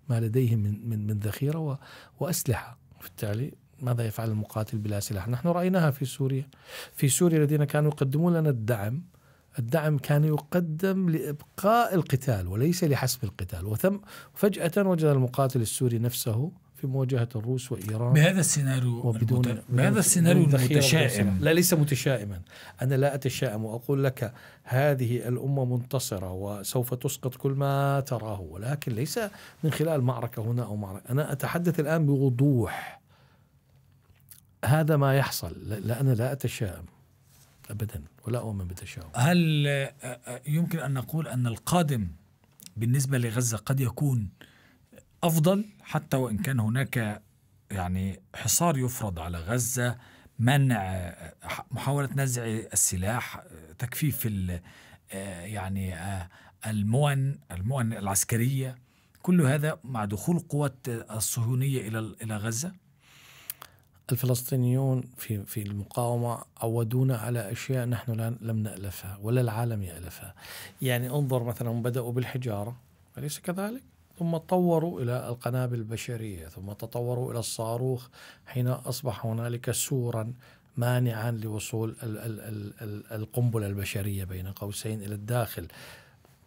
ما لديهم من من من ذخيره واسلحه بالتالي ماذا يفعل المقاتل بلا سلاح نحن رأيناها في سوريا في سوريا الذين كانوا يقدمون لنا الدعم الدعم كان يقدم لإبقاء القتال وليس لحسب القتال وثم فجأة وجد المقاتل السوري نفسه في مواجهة الروس وإيران بهذا
السيناريو وبدون المت... بهذا السيناريو المتشائم
لا ليس متشائما أنا لا أتشائم وأقول لك هذه الأمة منتصرة وسوف تسقط كل ما تراه ولكن ليس من خلال معركة هنا أو معركة أنا أتحدث الآن بوضوح هذا ما يحصل لا أنا لا أتشائم أبدا ولا أؤمن بالتشاؤم
هل يمكن أن نقول أن القادم بالنسبة لغزة قد يكون أفضل حتى وإن كان هناك يعني حصار يفرض على غزة منع محاولة نزع السلاح تكفيف يعني المؤن المؤن العسكرية كل هذا مع دخول القوات الصهيونية إلى إلى غزة
الفلسطينيون في في المقاومه عودونا على اشياء نحن لم نالفها ولا العالم يالفها. يعني انظر مثلا بداوا بالحجاره اليس كذلك؟ ثم تطوروا الى القنابل البشريه، ثم تطوروا الى الصاروخ حين اصبح هنالك سورا مانعا لوصول ال ال ال القنبله البشريه بين قوسين الى الداخل.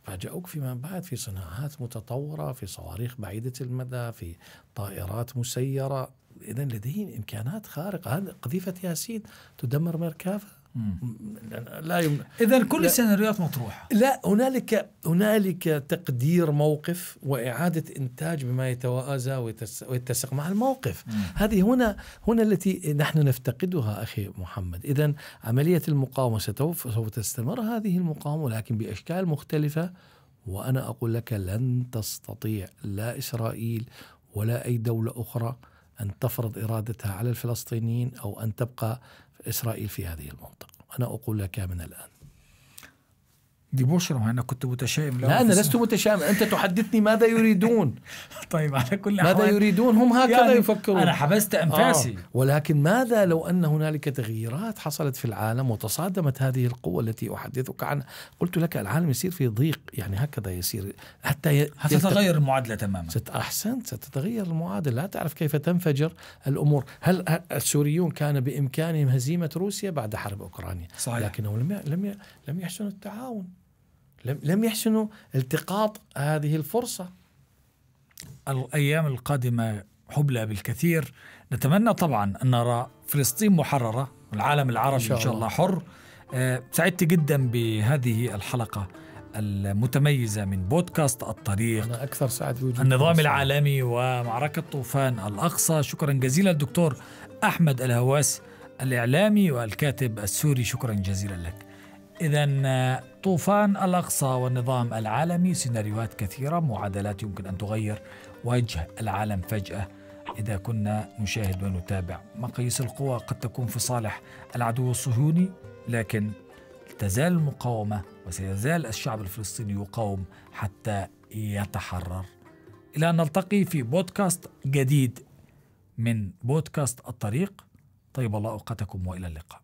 فاجأوك فيما بعد في صناعات متطورة في صواريخ بعيدة المدى في طائرات مسيرة اذا لديه امكانات خارقه هذا قذيفه ياسين تدمر مركافه لا يمنع اذا كل السيناريوهات مطروحه لا هنالك هنالك تقدير موقف واعاده انتاج بما يتوازى ويتسق مع الموقف مم. هذه هنا هنا التي نحن نفتقدها اخي محمد اذا عمليه المقاومه سوف تستمر هذه المقاومه لكن باشكال مختلفه وانا اقول لك لن تستطيع لا اسرائيل ولا اي دوله اخرى أن تفرض إرادتها على الفلسطينيين أو أن تبقى إسرائيل في هذه المنطقة أنا أقول لك من الآن دي بشرى أنا كنت متشائم لا أنا لست متشائم أنت تحدثني ماذا يريدون طيب على كل حال ماذا يريدون هم هكذا يعني يفكرون أنا حبست أنفاسي آه. ولكن ماذا لو أن هنالك تغييرات حصلت في العالم وتصادمت هذه القوة التي أحدثك عنها قلت لك العالم يصير في ضيق يعني هكذا يصير حتى ي... ستتغير المعادلة تماما ست أحسنت ستتغير المعادلة لا تعرف كيف تنفجر الأمور هل السوريون كان بإمكانهم هزيمة روسيا بعد حرب أوكرانيا صحيح. لكنهم لم لم لم يحسنوا التعاون لم لم يحسنوا التقاط هذه الفرصة الأيام القادمة حبلى
بالكثير نتمنى طبعا أن نرى فلسطين محررة والعالم العربي إن شاء, إن شاء الله حر آه، سعدت جدا بهذه الحلقة المتميزة من بودكاست الطريق أنا أكثر سعد النظام النظام العالمي ومعركة طوفان الأقصى شكرا جزيلا الدكتور أحمد الهواس الإعلامي والكاتب السوري شكرا جزيلا لك إذا طوفان الأقصى والنظام العالمي سيناريوهات كثيرة معادلات يمكن أن تغير وجه العالم فجأة إذا كنا نشاهد ونتابع مقاييس القوى قد تكون في صالح العدو الصهيوني لكن تزال المقاومة وسيزال الشعب الفلسطيني يقاوم حتى يتحرر إلى أن نلتقي في بودكاست جديد من بودكاست الطريق طيب الله أوقاتكم وإلى اللقاء